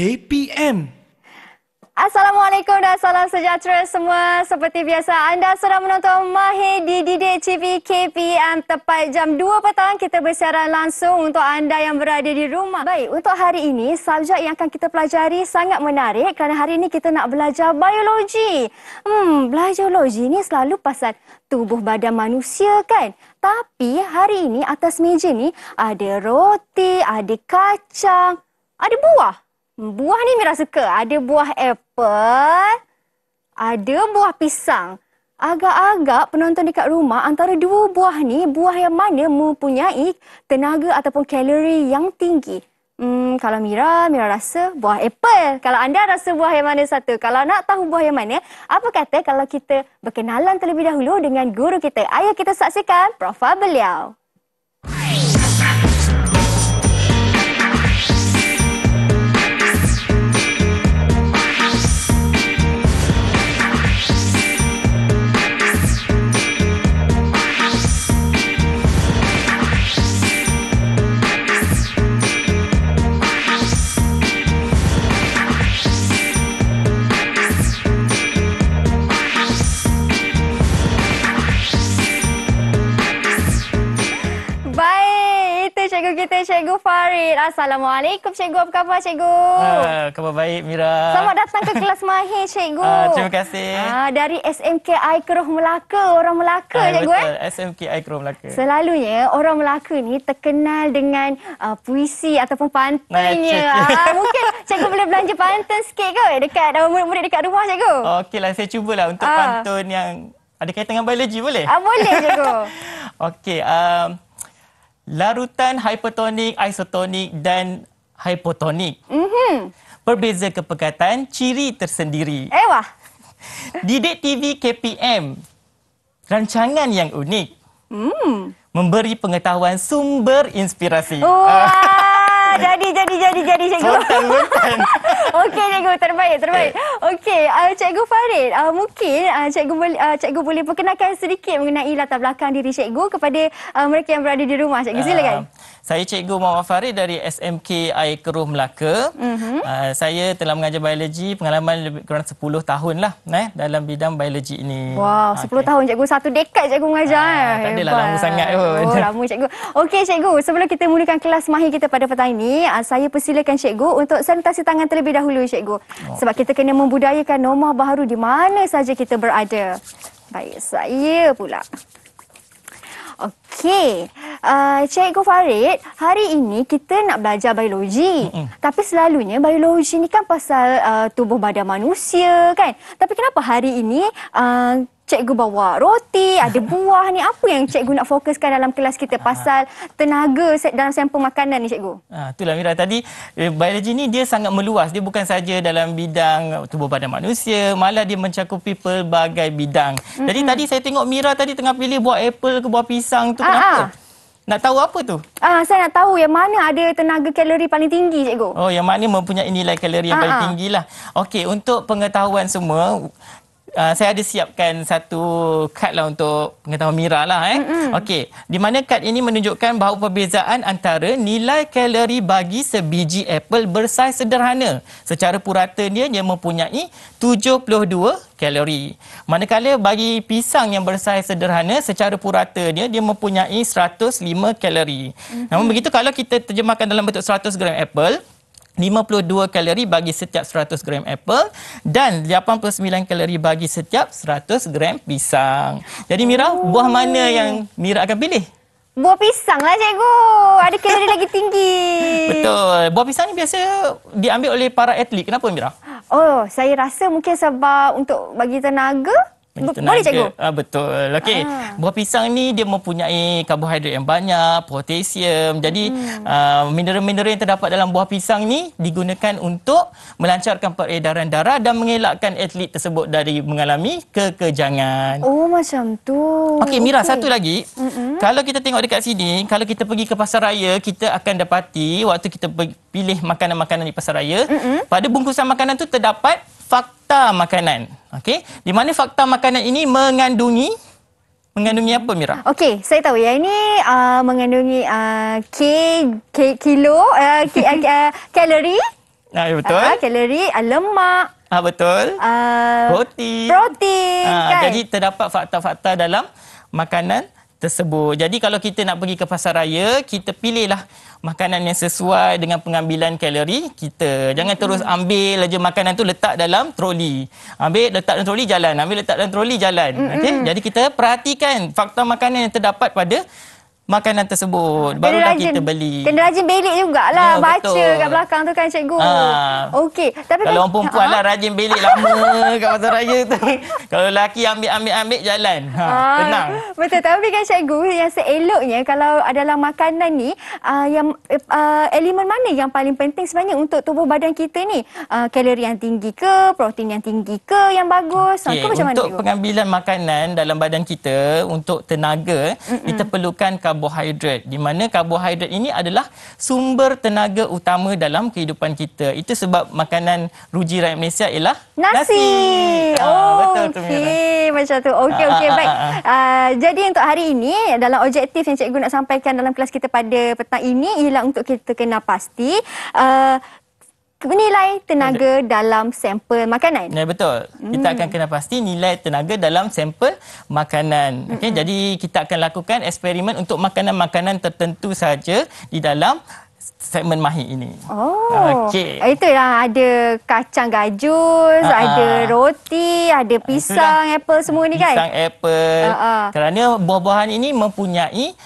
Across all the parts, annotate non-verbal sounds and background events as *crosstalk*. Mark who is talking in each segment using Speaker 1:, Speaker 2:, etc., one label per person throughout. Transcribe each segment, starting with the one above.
Speaker 1: KPM. Assalamualaikum dan salam sejahtera semua. Seperti biasa, anda sedang menonton Mahir di Didik TV KPM. Tepat jam 2 petang, kita bersiaran langsung untuk anda yang berada di rumah. Baik, untuk hari ini, subjek yang akan kita pelajari sangat menarik kerana hari ini kita nak belajar biologi. Hmm, belajar biologi ni selalu pasal tubuh badan manusia kan? Tapi hari ini atas meja ni ada roti, ada kacang, ada buah. Buah ni Mira suka. Ada buah apple, ada buah pisang. Agak-agak penonton dekat rumah antara dua buah ni, buah yang mana mempunyai tenaga ataupun kalori yang tinggi? Hmm, kalau Mira, Mira rasa buah apple. Kalau anda rasa buah yang mana satu? Kalau nak tahu buah yang mana, apa kata kalau kita berkenalan terlebih dahulu dengan guru kita? Ayo kita saksikan profil beliau. kita Cikgu Farid. Assalamualaikum Cikgu. Apa khabar Cikgu? Ha,
Speaker 2: khabar baik Mira. Selamat
Speaker 1: datang ke kelas Mahir Cikgu. Ha, terima kasih. Ha, dari SMK Aikroh Melaka. Orang Melaka ha, Cikgu. Betul. Eh?
Speaker 2: SMK Aikroh Melaka.
Speaker 1: Selalunya orang Melaka ni terkenal dengan uh, puisi ataupun pantinnya. Nah, ha, mungkin Cikgu boleh belanja pantun sikit ke dekat murid-murid dekat rumah Cikgu.
Speaker 2: lah, saya cubalah untuk ha. pantun yang ada kaitan dengan biologi boleh? Ah ha, boleh Cikgu. *laughs* Okey. Um, larutan hipertonik, isotonik dan hipotonik. Mm-hmm. Perbeza kepekatan, ciri tersendiri. Ewah. Eh, Didik TV KPM. Rancangan yang unik.
Speaker 1: Mm.
Speaker 2: Memberi pengetahuan sumber inspirasi. Wah. *laughs*
Speaker 1: Ah, jadi jadi jadi jadi cikgu. *laughs* Okey cikgu terbaik terbaik. Eh. Okey uh, cikgu Farid uh, mungkin uh, cikgu boleh uh, cikgu boleh perkenalkan sedikit mengenai latar belakang diri cikgu kepada uh, mereka yang berada di rumah cikgu silakan. Uh,
Speaker 2: saya cikgu Muhammad Farid dari SMK Air Keruh Melaka. Uh-huh. Uh, saya telah mengajar biologi pengalaman lebih kurang 10 tahun lah eh, dalam bidang biologi ini. Wow
Speaker 1: 10 okay. tahun cikgu satu dekad cikgu mengajar. Uh, tak adalah lama sangat
Speaker 2: pun. Oh, lama
Speaker 1: cikgu. Okey cikgu sebelum kita mulakan kelas mahir kita pada petang ini ini, uh, ah, saya persilakan Cikgu untuk sanitasi tangan terlebih dahulu Cikgu. Oh. Sebab kita kena membudayakan norma baru di mana saja kita berada. Baik, saya pula. Okey, uh, ah, Cikgu Farid, hari ini kita nak belajar biologi. Mm-mm. Tapi selalunya biologi ni kan pasal uh, tubuh badan manusia kan? Tapi kenapa hari ini uh, cikgu bawa roti, ada *laughs* buah ni. Apa yang cikgu nak fokuskan dalam kelas kita ah. pasal tenaga dalam sampel makanan ni cikgu?
Speaker 2: Ha, itulah Mira. Tadi eh, biologi ni dia sangat meluas. Dia bukan saja dalam bidang tubuh badan manusia. Malah dia mencakupi pelbagai bidang. Mm -hmm. Jadi tadi saya tengok Mira tadi tengah pilih buah
Speaker 1: apple ke buah pisang tu. Ha -ha. Kenapa? Ah, nak tahu apa tu? Ah, saya nak tahu yang mana ada tenaga kalori paling tinggi, cikgu.
Speaker 2: Oh, yang mana mempunyai nilai kalori yang ah, paling tinggi lah. Okey, untuk pengetahuan semua, uh, saya ada siapkan satu kad lah untuk pengetahuan Mira lah eh. Mm-hmm. Okey, di mana kad ini menunjukkan bahawa perbezaan antara nilai kalori bagi sebiji apple bersaiz sederhana. Secara purata dia, dia mempunyai 72 kalori. Manakala bagi pisang yang bersaiz sederhana, secara purata dia, dia mempunyai 105 kalori. Mm-hmm. Namun begitu, kalau kita terjemahkan dalam bentuk 100 gram apple, 52 kalori bagi setiap 100 gram apple dan 89 kalori bagi setiap 100 gram pisang. Jadi Mira, Ooh. buah mana yang Mira akan pilih?
Speaker 1: Buah pisang lah cikgu. Ada kalori lagi tinggi. *laughs* Betul. Buah pisang ni
Speaker 2: biasa diambil oleh para atlet. Kenapa Mira?
Speaker 1: Oh, saya rasa mungkin sebab untuk bagi tenaga. Boleh cikgu? Dia.
Speaker 2: Ah, betul. Okey. Ah. Buah pisang ni dia mempunyai karbohidrat yang banyak, potasium. Jadi hmm. Ah, mineral-mineral hmm. uh, yang terdapat dalam buah pisang ni digunakan untuk melancarkan peredaran darah dan mengelakkan atlet tersebut dari mengalami kekejangan.
Speaker 1: Oh macam tu. Okey Mira, satu lagi. Mm-mm.
Speaker 2: Kalau kita tengok dekat sini, kalau kita pergi ke pasar raya, kita akan dapati waktu kita pilih makanan-makanan di pasar raya, Mm-mm. pada bungkusan makanan tu terdapat fakta makanan. Okey, di mana fakta makanan ini mengandungi mengandungi apa Mira?
Speaker 1: Okey, saya tahu ya. ini uh, mengandungi uh, k, k kilo uh, uh, uh, kalori. Nah, ya betul. Uh, kalori, uh, lemak.
Speaker 2: Ah betul.
Speaker 1: Uh, Protein. Roti. Uh, kan? Jadi
Speaker 2: terdapat fakta-fakta dalam makanan tersebut. Jadi kalau kita nak pergi ke pasar raya, kita pilihlah makanan yang sesuai dengan pengambilan kalori kita. Jangan hmm terus ambil aja makanan tu letak dalam troli. Ambil letak dalam troli jalan, ambil letak dalam troli jalan. hmm Okey. Jadi kita perhatikan fakta makanan yang terdapat pada makanan tersebut. Ha, Barulah kita beli.
Speaker 1: Kena rajin belik jugalah. Ya, baca betul. kat belakang tu kan cikgu. Ha. Okey. Tapi Kalau kan- orang perempuan ha? lah
Speaker 2: rajin belik lama *laughs* kat pasar raya tu. kalau lelaki ambil-ambil-ambil jalan. Ha, ha, tenang.
Speaker 1: Betul. Tapi kan cikgu yang seeloknya kalau adalah makanan ni uh, yang uh, elemen mana yang paling penting sebenarnya untuk tubuh badan kita ni? Uh, kalori yang tinggi ke? Protein yang tinggi ke? Yang bagus? Okay. Macam untuk mana,
Speaker 2: pengambilan makanan dalam badan kita untuk tenaga Mm-mm. kita perlukan karbohidrat karbohidrat di mana karbohidrat ini adalah sumber tenaga utama dalam kehidupan kita itu sebab makanan ruji rakyat Malaysia ialah
Speaker 1: nasi, nasi. Ah, oh, betul okay. tu Mira macam tu okey okey ah, ah, baik ah, ah, ah. jadi untuk hari ini dalam objektif yang cikgu nak sampaikan dalam kelas kita pada petang ini ialah untuk kita kena pasti uh, nilai tenaga dalam sampel makanan.
Speaker 2: Ya, betul. Kita hmm. akan kena pasti nilai tenaga dalam sampel makanan. Okay? Mm. Jadi kita akan lakukan eksperimen untuk makanan-makanan tertentu saja di dalam segmen mahi ini.
Speaker 1: Oh. Okey. Itulah ada kacang gajus, Aa-a. Ah, ada ah. roti, ada ah, pisang, Itulah. apple semua ni kan? Pisang,
Speaker 2: apple. Aa-a. Kerana buah-buahan ini mempunyai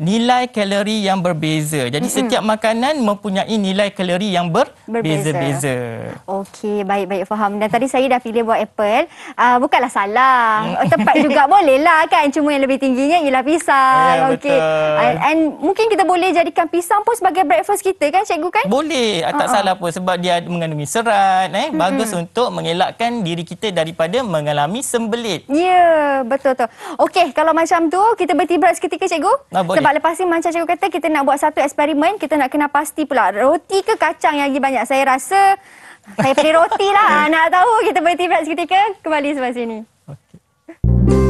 Speaker 2: nilai kalori yang berbeza. Jadi mm -hmm. setiap makanan mempunyai nilai kalori yang ber berbeza-beza.
Speaker 1: Okey, baik-baik faham. Dan tadi saya dah pilih buah apple. Uh, bukanlah salah. Mm. Oh, tepat juga *laughs* bolehlah kan. Cuma yang lebih tingginya ialah pisang. Yeah, okay. And, and mungkin kita boleh jadikan pisang pun sebagai breakfast kita kan cikgu kan? Boleh. Uh -uh. Tak ah, salah
Speaker 2: pun sebab dia mengandungi serat. Eh. Bagus mm -hmm. untuk mengelakkan diri kita daripada mengalami sembelit.
Speaker 1: Ya, yeah, betul-betul. Okey, kalau macam tu kita berhenti berat seketika cikgu? Nah, boleh. Sebab sebab lepas ni macam cikgu kata kita nak buat satu eksperimen, kita nak kena pasti pula roti ke kacang yang lagi banyak. Saya rasa saya pilih roti lah. *laughs* nak tahu kita berhenti berat seketika. Kembali sebab sini. Okay.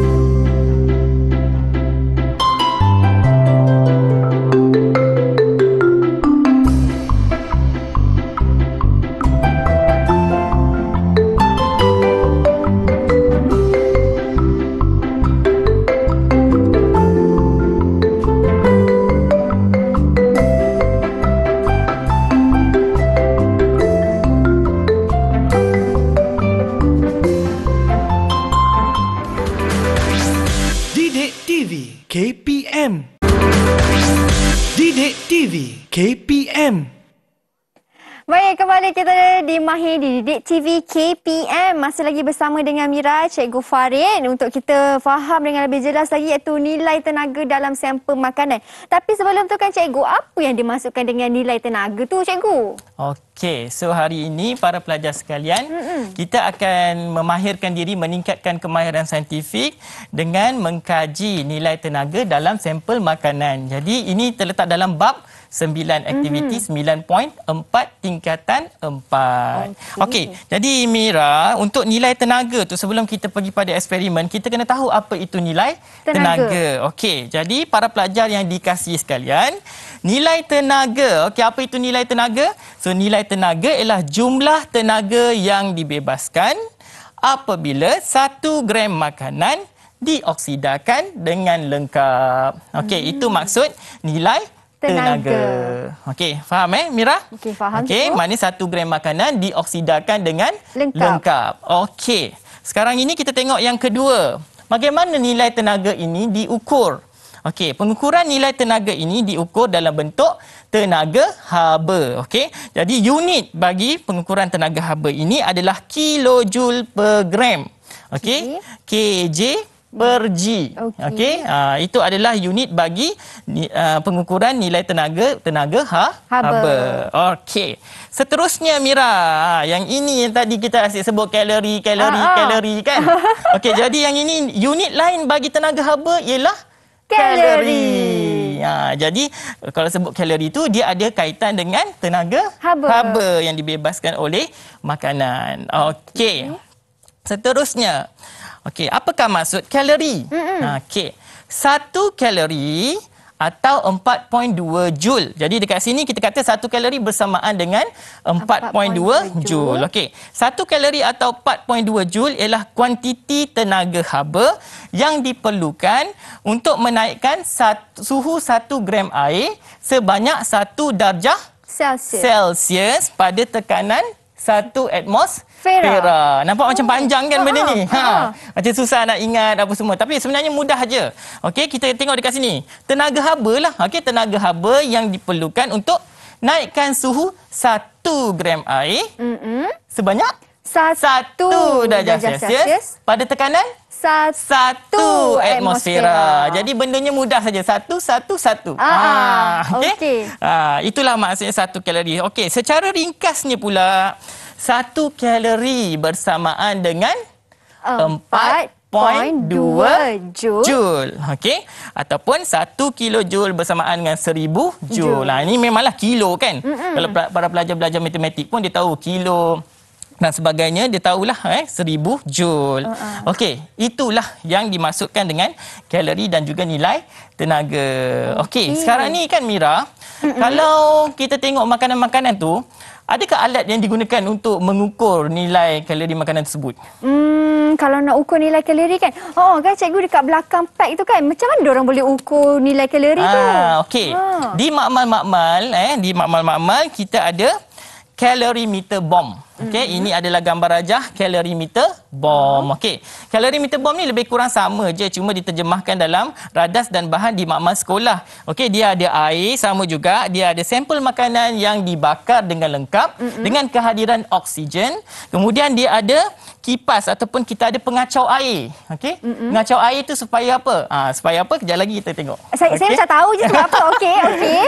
Speaker 1: masih lagi bersama dengan Mira, Cikgu Farid untuk kita faham dengan lebih jelas lagi iaitu nilai tenaga dalam sampel makanan. Tapi sebelum tu kan Cikgu, apa yang dimasukkan dengan nilai tenaga tu Cikgu?
Speaker 2: Okey, so hari ini para pelajar sekalian, mm -mm. kita akan memahirkan diri meningkatkan kemahiran saintifik dengan mengkaji nilai tenaga dalam sampel makanan. Jadi ini terletak dalam bab sembilan mhm. aktiviti sembilan mm-hmm. point empat tingkatan empat. Okey, okay. jadi Mira untuk nilai tenaga tu sebelum kita pergi pada eksperimen kita kena tahu apa itu nilai tenaga. tenaga. Okey, jadi para pelajar yang dikasih sekalian nilai tenaga. Okey, apa itu nilai tenaga? So nilai tenaga ialah jumlah tenaga yang dibebaskan apabila satu gram makanan dioksidakan dengan lengkap. Okey, hmm. itu maksud nilai tenaga. Okey, faham eh
Speaker 1: Mira? Okey, faham. Okey, maknanya
Speaker 2: satu gram makanan dioksidakan dengan lengkap. lengkap. Okey, sekarang ini kita tengok yang kedua. Bagaimana nilai tenaga ini diukur? Okey, pengukuran nilai tenaga ini diukur dalam bentuk tenaga haba. Okey, jadi unit bagi pengukuran tenaga haba ini adalah kilojoule per gram. Okey, KJ per G. Okey. Okay? Ha, ah, itu adalah unit bagi uh, pengukuran nilai tenaga tenaga ha, haba. Okey. Seterusnya Mira, ha, yang ini yang tadi kita asyik sebut kalori, kalori, uh-huh. kalori kan? *laughs* Okey, jadi yang ini unit lain bagi tenaga haba ialah kalori. Ha, jadi kalau sebut kalori itu dia ada kaitan dengan tenaga haba, haba yang dibebaskan oleh makanan. Okey. Okay. Seterusnya Okey, apakah maksud kalori? Mm-hmm. Okey, satu kalori atau 4.2 joule. Jadi dekat sini kita kata satu kalori bersamaan dengan 4.2, 4.2 joule. Okey, satu kalori atau 4.2 joule ialah kuantiti tenaga haba yang diperlukan untuk menaikkan suhu satu gram air sebanyak satu darjah Celsius. Celsius pada tekanan satu at most Nampak oh. macam panjang kan benda ni. Ha. Ah. Macam susah nak ingat apa semua. Tapi sebenarnya mudah aja. Okey, kita tengok dekat sini. Tenaga haba lah. Okey, tenaga haba yang diperlukan untuk naikkan suhu satu gram air. Mm-mm. Sebanyak? Satu, satu darjah Celsius. Pada tekanan? satu, satu atmosfera. atmosfera. Jadi bendanya mudah saja. Satu, satu, satu. Ah, ah, ah okay? Okay. Ah, itulah maksudnya satu kalori. Okey, secara ringkasnya pula, satu kalori bersamaan dengan empat, 0.2 joule. joule. Okey. Ataupun satu kilo joule bersamaan dengan seribu joule. joule. Ha, ini memanglah kilo kan. Mm-mm. Kalau para pelajar belajar matematik pun dia tahu kilo, dan sebagainya dia tahulah eh 1000 joule. Uh-uh. Okey, itulah yang dimasukkan dengan kalori dan juga nilai tenaga. Okey, okay. sekarang ni kan Mira, uh-uh. kalau kita tengok makanan-makanan tu, adakah alat yang digunakan untuk mengukur nilai kalori makanan tersebut?
Speaker 1: Hmm, kalau nak ukur nilai kalori kan. Oh, oh kan cikgu dekat belakang pack tu kan. Macam mana orang boleh ukur nilai kalori ah, tu? Ah, okey. Ah. Di
Speaker 2: makmal-makmal eh, di makmal-makmal kita ada calorimeter bomb. Okey, mm -hmm. ini adalah gambar rajah calorimeter bomb. Oh. Okey. Calorimeter bomb ni lebih kurang sama je cuma diterjemahkan dalam radas dan bahan di makmal sekolah. Okey, dia ada air sama juga, dia ada sampel makanan yang dibakar dengan lengkap mm -hmm. dengan kehadiran oksigen. Kemudian dia ada kipas ataupun kita ada pengacau air. Okey? Mm-hmm. Pengacau air tu supaya apa? Ha, supaya apa? Kejap lagi kita tengok. Saya okay. saya macam tahu je sebab apa. *laughs* Okey, okay.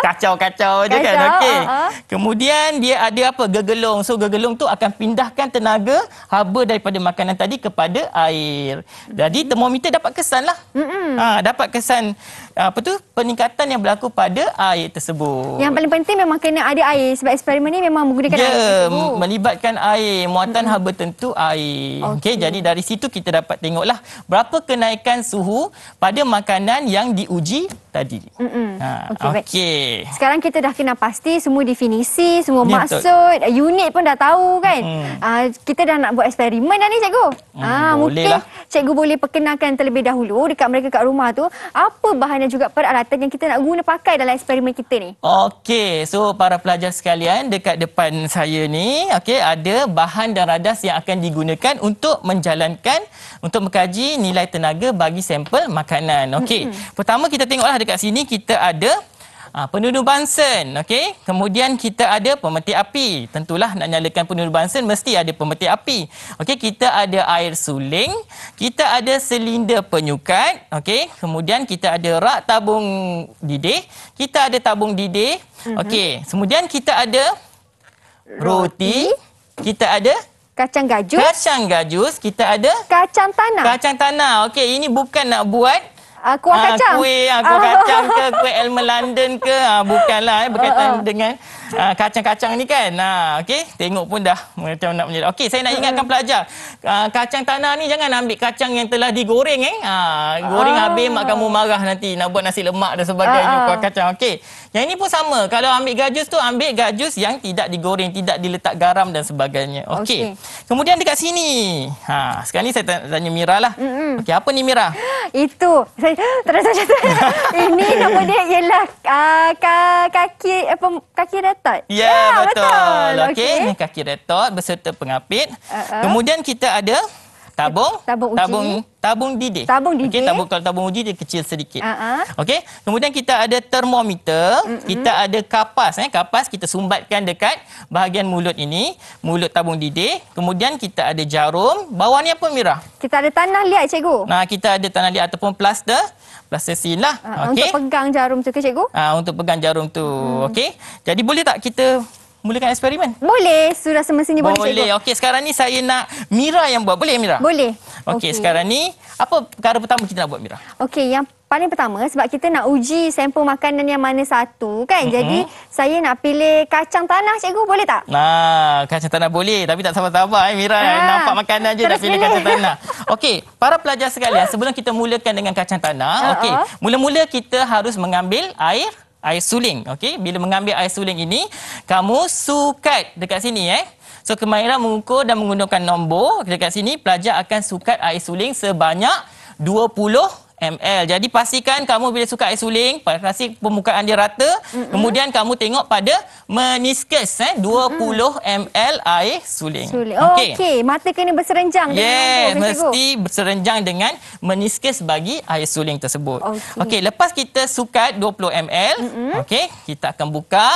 Speaker 2: Kacau-kacau je kan. Okey. Uh-huh. Kemudian dia ada apa? Gegelung. So gegelung tu akan pindahkan tenaga haba daripada makanan tadi kepada air. Jadi termometer dapat kesan lah. Mm-hmm. Ha, dapat kesan Ah, apa tu peningkatan yang berlaku pada air tersebut. Yang
Speaker 1: paling penting memang kena ada air sebab eksperimen ni memang menggunakan yeah, air tersebut.
Speaker 2: melibatkan air, muatan hmm. haba tentu air. Okey, okay, jadi dari situ kita dapat tengoklah berapa kenaikan suhu pada makanan
Speaker 1: yang diuji tadi. Ha, okey. Okay. Sekarang kita dah kena pasti semua definisi, semua Betul. maksud, unit pun dah tahu kan. Hmm. Uh, kita dah nak buat eksperimen dah ni cikgu. Hmm, ah, boleh mungkin lah. cikgu boleh perkenalkan terlebih dahulu dekat mereka kat rumah tu apa bahan dan juga peralatan yang kita nak guna pakai dalam eksperimen kita ni.
Speaker 2: Okey, so para pelajar sekalian dekat depan saya ni, okey ada bahan dan radas yang akan digunakan untuk menjalankan untuk mengkaji nilai tenaga bagi sampel makanan. Okey. Mm-hmm. Pertama kita tengoklah dekat sini kita ada Ah, penduduk bansen okey kemudian kita ada pemetik api tentulah nak nyalakan penduduk bansen mesti ada pemetik api okey kita ada air suling kita ada silinder penyukat okey kemudian kita ada rak tabung didih kita ada tabung didih mhm. okey kemudian kita ada
Speaker 1: roti
Speaker 2: kita ada kacang gajus kacang gajus kita ada kacang tanah kacang tanah okey ini bukan nak buat uh, kuah ah, kacang. Uh, kuih, uh, kuah kacang ke kuih Elmer London ke? Uh, bukanlah eh berkaitan uh, uh. dengan Ah, kacang-kacang ni kan. Ha, ah, okay. Tengok pun dah macam nak menyedap. Okey, saya nak ingatkan pelajar. Ha, ah, kacang tanah ni jangan ambil kacang yang telah digoreng. Eh. Ha, goreng ah. habis, mak kamu marah nanti nak buat nasi lemak dan sebagainya. Ah. kacang. Okey. Yang ini pun sama. Kalau ambil gajus tu, ambil gajus yang tidak digoreng, tidak diletak garam dan sebagainya. Okey. Okay. Kemudian dekat sini. Ha, sekarang ni saya tanya Mira lah. Mm-hmm. Okey, apa ni Mira?
Speaker 1: Itu. Saya terasa *laughs* macam Ini nama dia ialah uh, kaki, apa, kaki datang retot. Ya, yeah, yeah, betul. betul. Okey,
Speaker 2: okay. kaki retot beserta pengapit. Uh-uh. Kemudian kita ada tabung tabung uji. tabung tabung didih tabung didih okey tabung kalau tabung uji dia kecil sedikit uh-huh. okey kemudian kita ada termometer uh-huh. kita ada kapas eh kapas kita sumbatkan dekat bahagian mulut ini mulut tabung didih kemudian kita ada jarum bawah ni apa mirah? kita ada tanah liat cikgu nah kita ada tanah liat ataupun plaster rasa silah. Uh, ah, okay. Untuk pegang jarum tu ke cikgu? Uh, untuk pegang jarum tu. Hmm. Okey. Jadi boleh tak kita mulakan eksperimen? Boleh, sudah semestinya boleh. Boleh. Okey, sekarang ni saya nak Mira yang buat. Boleh Mira? Boleh. Okey, okay. sekarang ni apa perkara pertama kita nak buat Mira?
Speaker 1: Okey, yang paling pertama sebab kita nak uji sampel makanan yang mana satu kan. Mm -hmm. Jadi saya nak pilih kacang tanah cikgu boleh tak?
Speaker 2: Nah, kacang tanah boleh tapi tak sabar-sabar eh Mira ah, nampak makanan aja dah pilih ini. kacang tanah. Okey, para pelajar sekalian sebelum kita mulakan dengan kacang tanah, uh -oh. okey. Ha. Mula-mula kita harus mengambil air air suling. Okey, bila mengambil air suling ini, kamu sukat dekat sini eh. So kemahiran mengukur dan menggunakan nombor dekat sini pelajar akan sukat air suling sebanyak 20 ml. Jadi pastikan kamu bila suka air suling, pastikan permukaan dia rata. Mm-hmm. Kemudian kamu tengok pada meniscus eh 20 mm-hmm. ml air suling. suling. Oh, Okey. Okey,
Speaker 1: mata kena berserenjang yeah, dengan Yes, mesti
Speaker 2: cikgu. berserenjang dengan meniscus bagi air suling tersebut. Okey, okay, lepas kita sukat 20 ml, mm-hmm. okey, kita akan buka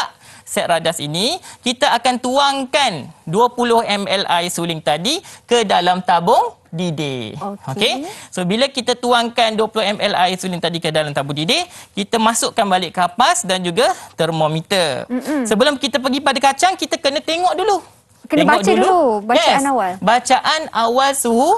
Speaker 2: set radas ini, kita akan tuangkan 20 ml air suling tadi ke dalam tabung didih. Okey. Okay? So bila kita tuangkan 20 ml air suling tadi ke dalam tabung didih, kita masukkan balik kapas dan juga termometer. Mm-mm. Sebelum kita pergi pada kacang, kita kena tengok dulu. Kena tengok baca dulu, dulu. bacaan yes. awal. Bacaan awal suhu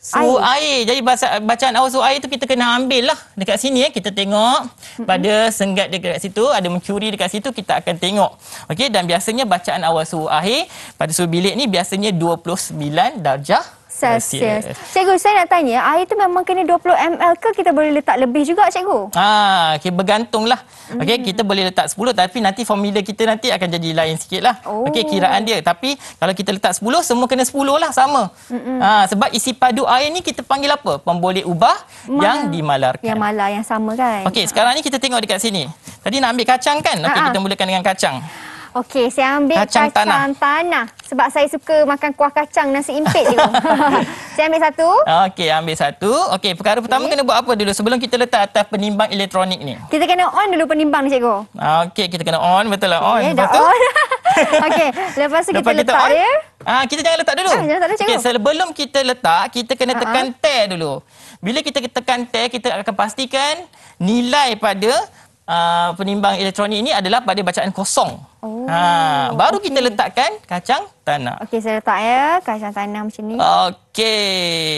Speaker 2: Su air. air. Jadi baca, bacaan awal su air tu kita kena ambil lah dekat sini. Eh. Kita tengok pada senggat dekat situ. Ada mencuri dekat situ. Kita akan tengok. Okey. Dan biasanya bacaan awal su air pada su bilik ni biasanya 29 darjah
Speaker 1: yes, yes, yes. Cikgu, saya nak tanya, air tu memang kena 20 ml ke kita boleh letak lebih juga, cikgu?
Speaker 2: Ah, okay, lah. Mm. Okey, hmm. kita boleh letak 10 tapi nanti formula kita nanti akan jadi lain sikitlah. Oh. Okey, kiraan dia. Tapi kalau kita letak 10, semua kena 10 lah sama.
Speaker 1: mm Ah, sebab
Speaker 2: isi padu air ni kita panggil apa? Pemboleh ubah Mal- yang dimalarkan.
Speaker 1: Yang malar yang sama kan. Okey,
Speaker 2: sekarang ni kita tengok dekat sini. Tadi nak ambil kacang kan? Okey, ha, ha. kita mulakan dengan kacang.
Speaker 1: Okey, saya ambil kacang, kacang tanah. tanah. Sebab saya suka makan kuah kacang nasi impit tu. *laughs* saya ambil satu.
Speaker 2: Okey, ambil satu. Okey, perkara okay. pertama kena buat apa dulu sebelum kita letak atas penimbang elektronik ni?
Speaker 1: Kita kena on dulu penimbang ni, cikgu.
Speaker 2: Okey, kita kena on. Betul lah, on. Okay, dah on.
Speaker 1: *laughs* Okey, lepas tu kita, kita letak air.
Speaker 2: Ah, kita jangan letak dulu. Ah, jangan letak dulu, cikgu. Okey, sebelum kita letak, kita kena uh-huh. tekan tear dulu. Bila kita tekan tear, kita akan pastikan nilai pada uh, penimbang elektronik ini adalah pada bacaan kosong.
Speaker 1: Oh, ha,
Speaker 2: baru okay. kita letakkan kacang tanah.
Speaker 1: Okey, saya letak ya kacang tanah macam ni.
Speaker 2: Okey.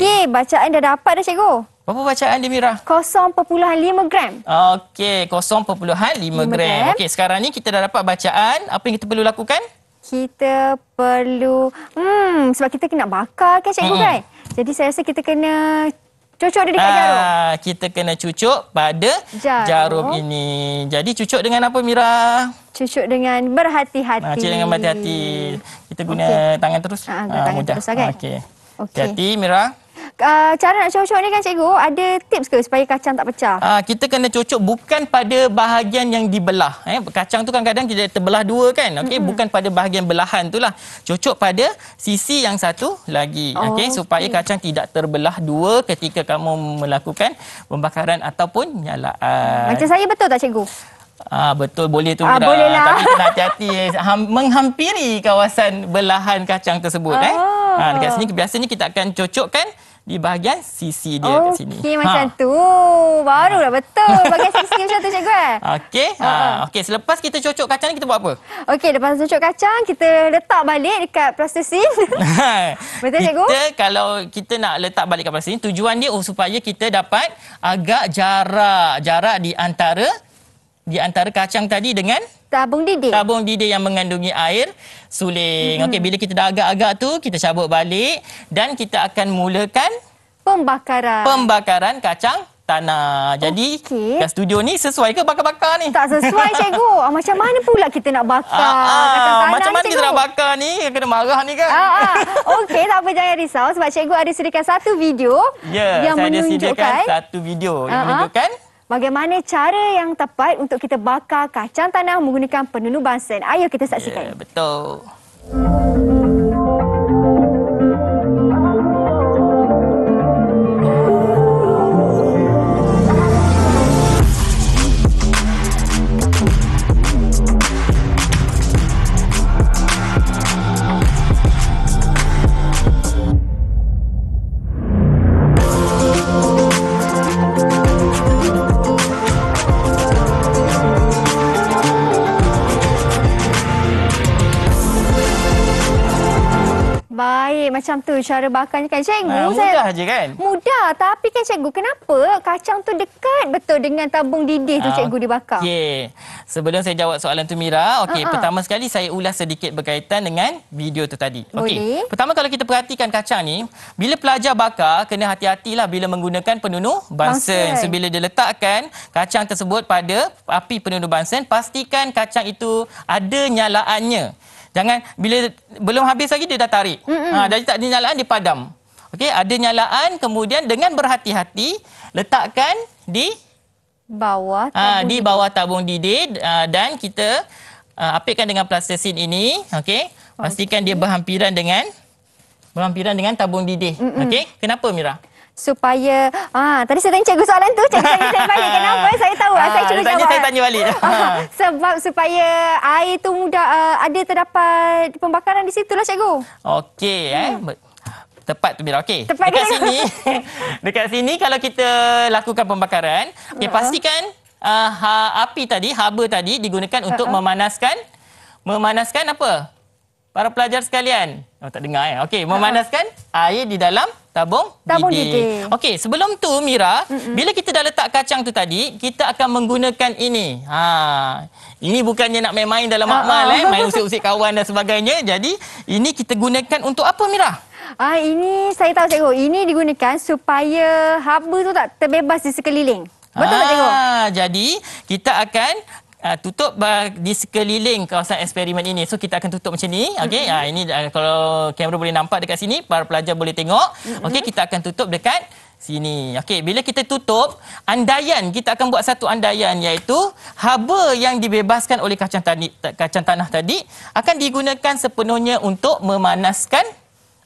Speaker 2: Okey,
Speaker 1: bacaan dah dapat dah cikgu. Berapa bacaan dia Mira? 0.5 gram.
Speaker 2: Okey, 0.5 gram. gram. Okey, sekarang ni kita dah dapat
Speaker 1: bacaan. Apa yang kita perlu lakukan? Kita perlu... Hmm, sebab kita kena bakar kan cikgu hmm kan? Jadi saya rasa kita kena Cucuk dia dekat ha, jarum.
Speaker 2: Kita kena cucuk pada jarum. jarum ini. Jadi cucuk dengan apa Mira?
Speaker 1: Cucuk dengan berhati-hati. Ah, cucuk dengan berhati-hati. Kita guna okay. tangan terus. Ha, guna ha, tangan mudah. terus okay?
Speaker 2: Okay. Okay. Hati Mira.
Speaker 1: Ah, cara nak cocok ni kan cikgu ada tips ke supaya kacang tak pecah? Ah kita kena cocok bukan pada bahagian yang dibelah
Speaker 2: eh kacang tu kadang-kadang kita terbelah dua kan okey mm-hmm. bukan pada bahagian belahan itulah cocok pada sisi yang satu lagi oh, okey supaya okay. kacang tidak terbelah dua ketika kamu melakukan pembakaran ataupun nyalaan. Ah. Macam
Speaker 1: saya betul tak cikgu?
Speaker 2: Ah betul boleh tu ah, Mira bolehlah. tapi kena hati-hati eh. menghampiri kawasan belahan kacang tersebut eh. oh. eh. Ha dekat sini biasanya kita akan cocokkan di bahagian sisi dia okay, kat sini. Okey macam
Speaker 1: ha. tu. Barulah betul bahagian sisi macam tu cikgu eh. Okey. Ha, ha, ha. okey selepas kita cucuk kacang ni kita buat apa? Okey lepas cucuk kacang kita letak balik dekat plastisin. *laughs* betul cikgu?
Speaker 2: Kita kalau kita nak letak balik dekat plastisin tujuan dia oh, supaya kita dapat agak jarak jarak di antara di antara kacang tadi dengan tabung didih. Tabung didih yang mengandungi air suling. Mm-hmm. Okey, bila kita dah agak-agak tu, kita cabut balik dan kita akan mulakan
Speaker 1: pembakaran.
Speaker 2: Pembakaran kacang tanah. Jadi, okay. kat studio ni sesuai ke bakar-bakar ni? Tak sesuai, *laughs* cikgu.
Speaker 1: Ah, macam mana pula kita nak
Speaker 2: bakar ah, ah. kacang tanah Macam mana ni, kita nak bakar
Speaker 1: ni? Kena marah ni kan? Ah, ah. Okey, tak apa. Jangan risau. Sebab cikgu ada sediakan satu video yeah, yang menunjukkan.
Speaker 2: satu video yang ah, ah.
Speaker 1: menunjukkan. Bagaimana cara yang tepat untuk kita bakar kacang tanah menggunakan penunu bansen? Ayo kita saksikan. Yeah, betul. macam tu cara bakarnya kan cikgu uh, saya mudah je kan mudah tapi kan cikgu kenapa kacang tu dekat betul dengan tabung didih tu uh, cikgu dibakar
Speaker 2: okey sebelum saya jawab soalan tu Mira okey uh ah, -huh. pertama sekali saya ulas sedikit berkaitan dengan video tu tadi okey
Speaker 1: pertama kalau kita perhatikan
Speaker 2: kacang ni bila pelajar bakar kena hati-hatilah bila menggunakan penunuh bunsen so bila diletakkan kacang tersebut pada api penunuh bunsen pastikan kacang itu ada nyalaannya Jangan bila belum habis lagi dia dah tarik. Mm-hmm. Ha dari tak ada nyalaan dia padam. Okey, ada nyalaan kemudian dengan berhati-hati letakkan di
Speaker 1: bawah ha, tabung ha, di
Speaker 2: bawah tabung didih ha, dan kita ha, apikkan dengan plastisin ini, okey. Pastikan okay. dia berhampiran dengan berhampiran dengan
Speaker 1: tabung didih. Mm-hmm. Okey, kenapa Mira? supaya ah tadi saya tanya cikgu soalan tu cikgu tanya saya
Speaker 2: balik *laughs* kenapa saya tahu ah, saya cuba tanya, saya tanya balik *laughs* ah,
Speaker 1: sebab supaya air tu mudah uh, ada terdapat pembakaran di situ lah cikgu
Speaker 2: okey eh. hmm. eh tepat tu Mira. Okey. Dekat dia. sini. *laughs* dekat sini kalau kita lakukan pembakaran, okay, uh pastikan uh, ha, api tadi, haba tadi digunakan uh-huh. untuk memanaskan memanaskan apa? Para pelajar sekalian, Oh, tak dengar eh. Okey, memanaskan ha. air di dalam tabung, tabung didih. didih. Okey, sebelum tu Mira, mm -mm. bila kita dah letak kacang tu tadi, kita akan menggunakan ini. Ha. Ini bukannya nak main-main dalam ha, makmal uh ha. -huh. eh, main usik-usik kawan dan sebagainya. Jadi, ini kita gunakan untuk apa Mira?
Speaker 1: Ah, ini saya tahu cikgu. Ini digunakan supaya haba tu tak terbebas di sekeliling. Betul ah, tak cikgu?
Speaker 2: Jadi, kita akan uh, tutup uh, di sekeliling kawasan eksperimen ini. So kita akan tutup macam ni. Okey. Mm-hmm. Uh, ini uh, kalau kamera boleh nampak dekat sini, para pelajar boleh tengok. Mm-hmm. Okey, kita akan tutup dekat sini. Okey, bila kita tutup, andaian kita akan buat satu andaian iaitu haba yang dibebaskan oleh kacang tanah kacang tanah tadi akan digunakan sepenuhnya untuk memanaskan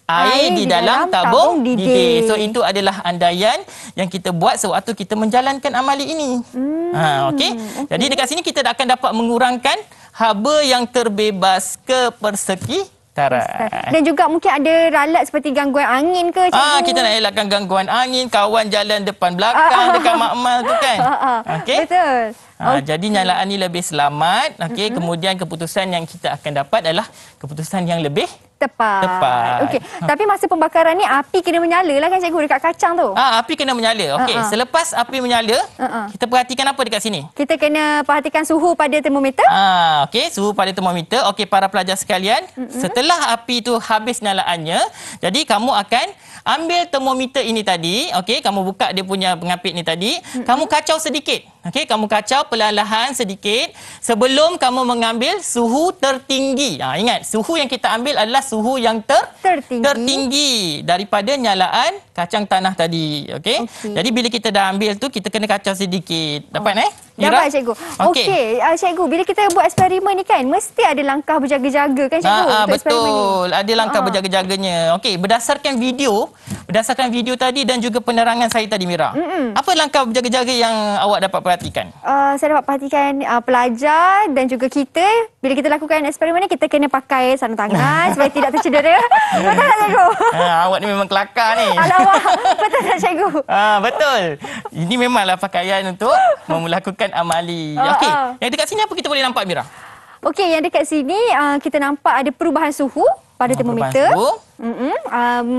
Speaker 2: air, di dalam, tabung, tabung didih. So itu adalah andaian yang kita buat sewaktu kita menjalankan amali ini. Hmm. Ha okey. Okay. Jadi dekat sini kita akan dapat mengurangkan haba yang
Speaker 1: terbebas ke persegi
Speaker 2: dan
Speaker 1: juga mungkin ada ralat seperti gangguan angin ke? Cikgu? Ah kita nak
Speaker 2: elakkan gangguan angin, kawan jalan depan belakang ah, ah dekat ah. makmal tu kan? Ah,
Speaker 1: ah, okay. Betul.
Speaker 2: Ha, okay. Jadi nyalaan ini lebih selamat. Okey, mm-hmm. kemudian keputusan yang kita akan dapat adalah keputusan yang lebih
Speaker 1: tepat. tepat. Okey, ha. tapi masa pembakaran ni api kena menyala lah kan cikgu dekat kacang tu. Ah, api kena menyala. Okey, uh-huh. selepas
Speaker 2: api menyala, uh-huh. kita perhatikan apa dekat sini?
Speaker 1: Kita kena perhatikan suhu pada termometer. Ah,
Speaker 2: okey, suhu pada termometer. Okey, para pelajar sekalian, mm-hmm. setelah api tu habis nyalaannya, jadi kamu akan ambil termometer ini tadi okey kamu buka dia punya pengapit ni tadi mm-hmm. kamu kacau sedikit okey kamu kacau perlahan-lahan sedikit sebelum kamu mengambil suhu tertinggi ha ingat suhu yang kita ambil adalah suhu yang ter- tertinggi. tertinggi daripada nyalaan kacang tanah tadi. Okey. Okay. Jadi bila kita dah ambil tu kita kena kacau
Speaker 1: sedikit. Dapat oh. eh? Mira? Dapat cikgu. Okey. Okay. Uh, ah, cikgu, bila kita buat eksperimen ni kan mesti ada langkah berjaga-jaga kan cikgu? Ha, ha, betul.
Speaker 2: Ada langkah ha. berjaga-jaganya. Okey, berdasarkan video, berdasarkan video tadi dan juga penerangan saya tadi Mira. Mm -mm.
Speaker 1: Apa langkah berjaga-jaga
Speaker 2: yang awak dapat perhatikan?
Speaker 1: Uh, saya dapat perhatikan uh, pelajar dan juga kita bila kita lakukan eksperimen ni kita kena pakai sarung tangan *laughs* supaya tidak tercedera.
Speaker 2: Betul tak cikgu? Ha, awak ni memang kelakar ni. Alamak betul tak cikgu? Ah betul. Ini memanglah pakaian untuk memulakukan amali. Ah, ah. Okey, ah. yang dekat sini apa kita boleh nampak Mira?
Speaker 1: Okey, yang dekat sini uh, kita nampak ada perubahan suhu pada ah, termometer. Mm -mm. um,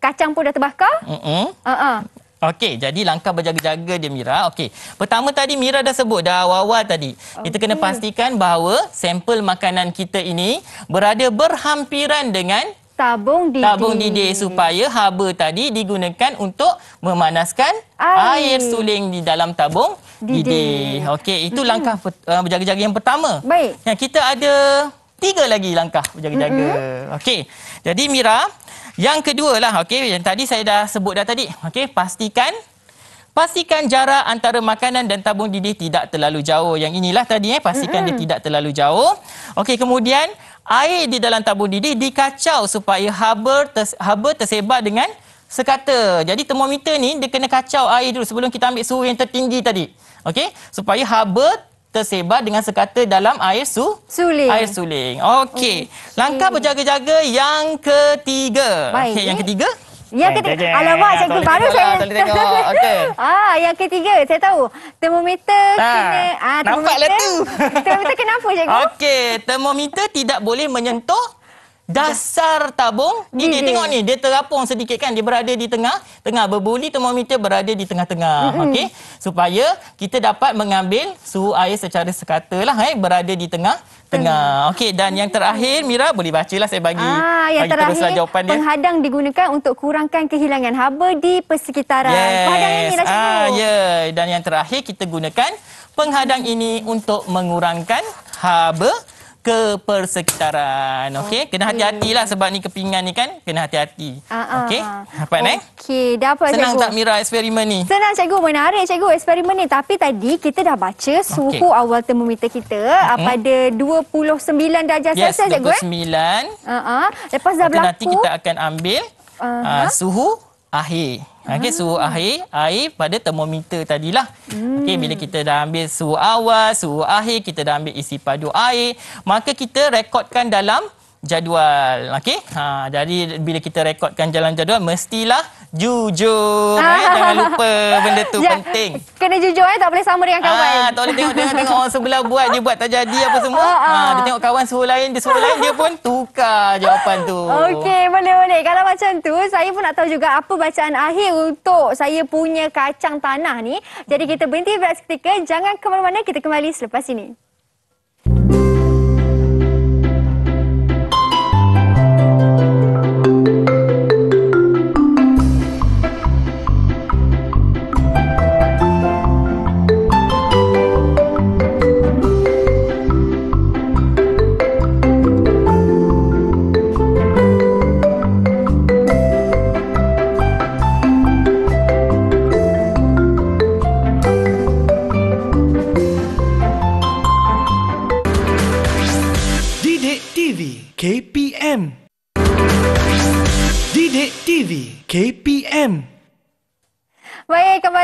Speaker 1: kacang pun dah terbakar. Mm -mm. Uh -uh.
Speaker 2: Okey, jadi langkah berjaga-jaga dia Mira. Okey. Pertama tadi Mira dah sebut dah awal-awal tadi. Okay. Kita kena pastikan bahawa sampel makanan kita ini berada berhampiran dengan tabung didih. Tabung didih supaya haba tadi digunakan untuk memanaskan air, air suling di dalam tabung didih. Okey, itu hmm. langkah uh, berjaga-jaga yang pertama. Baik. Ya, kita ada tiga lagi langkah berjaga-jaga. Mm -hmm. Okey, jadi Mira, yang kedua lah, okey. yang tadi saya dah sebut dah tadi. Okey, pastikan... Pastikan jarak antara makanan dan tabung didih tidak terlalu jauh. Yang inilah tadi, eh, pastikan mm -hmm. dia tidak terlalu jauh. Okey, kemudian air di dalam tabung didih dikacau supaya haba, ters, haba tersebar dengan sekata. Jadi termometer ni dia kena kacau air dulu sebelum kita ambil suhu yang tertinggi tadi. Okey, supaya haba tersebar dengan sekata dalam air su suling. Air suling. Okey. Okay. Langkah berjaga-jaga yang ketiga. Okey, yang ketiga? Yang ketiga. Jajan. Alamak, ah, cikgu ah, baru saya. Okay.
Speaker 1: *laughs* Ah, yang ketiga, saya tahu. Termometer ah. kena... Ah, lah termometer, Nampaklah tu. termometer kenapa, cikgu?
Speaker 2: Okey, termometer tidak boleh menyentuh Dasar tabung ni dia tengok ni dia terapung sedikit kan dia berada di tengah tengah berbuli termometer berada di tengah-tengah mm -hmm. okey supaya kita dapat mengambil suhu air secara sekatalah eh berada di tengah tengah okey dan yang terakhir Mira boleh bacalah saya bagi ah, yang bagi terakhir jawapan dia
Speaker 1: penghadang digunakan untuk kurangkan kehilangan haba di persekitaran yes. penghadang ini lah ah, ya
Speaker 2: yeah. dan yang terakhir kita gunakan penghadang ini untuk mengurangkan haba ke persekitaran. Okey, okay. kena hati-hatilah sebab ni kepingan ni kan, kena hati-hati. Ah, ah, okay? Dapat ah. eh?
Speaker 1: Okey, dapat Senang cikgu. tak Mira eksperimen ni? Senang cikgu, menarik cikgu eksperimen ni. Tapi tadi kita dah baca suhu okay. awal termometer kita mm -hmm. pada 29 darjah yes, Celsius cikgu. Yes, 29. Heeh. Uh -huh. Lepas dah berlaku. Nanti kita
Speaker 2: akan ambil uh -huh. uh, suhu akhir. Okey suhu ah. akhir air pada termometer tadilah.
Speaker 1: Hmm. Okey bila kita
Speaker 2: dah ambil suhu awal, suhu akhir, kita dah ambil isi padu air, maka kita rekodkan dalam jadual. Okey? Ha, jadi bila kita rekodkan jalan jadual, mestilah jujur. Ah. *laughs* Eh? Jangan lupa benda tu *laughs* ya. penting.
Speaker 1: Kena jujur, eh? tak boleh sama dengan ah, kawan. Ah, tak boleh tengok, dengan tengok
Speaker 2: orang sebelah buat, dia buat tak jadi apa semua. *laughs* Ah, ah. Ha, dia tengok kawan suruh lain, dia suruh lain, dia pun tukar jawapan tu. Okey,
Speaker 1: boleh-boleh. Kalau macam tu, saya pun nak tahu juga apa bacaan akhir untuk saya punya kacang tanah ni. Jadi kita berhenti berat seketika. Jangan ke mana-mana, kita kembali selepas ini. Thank you.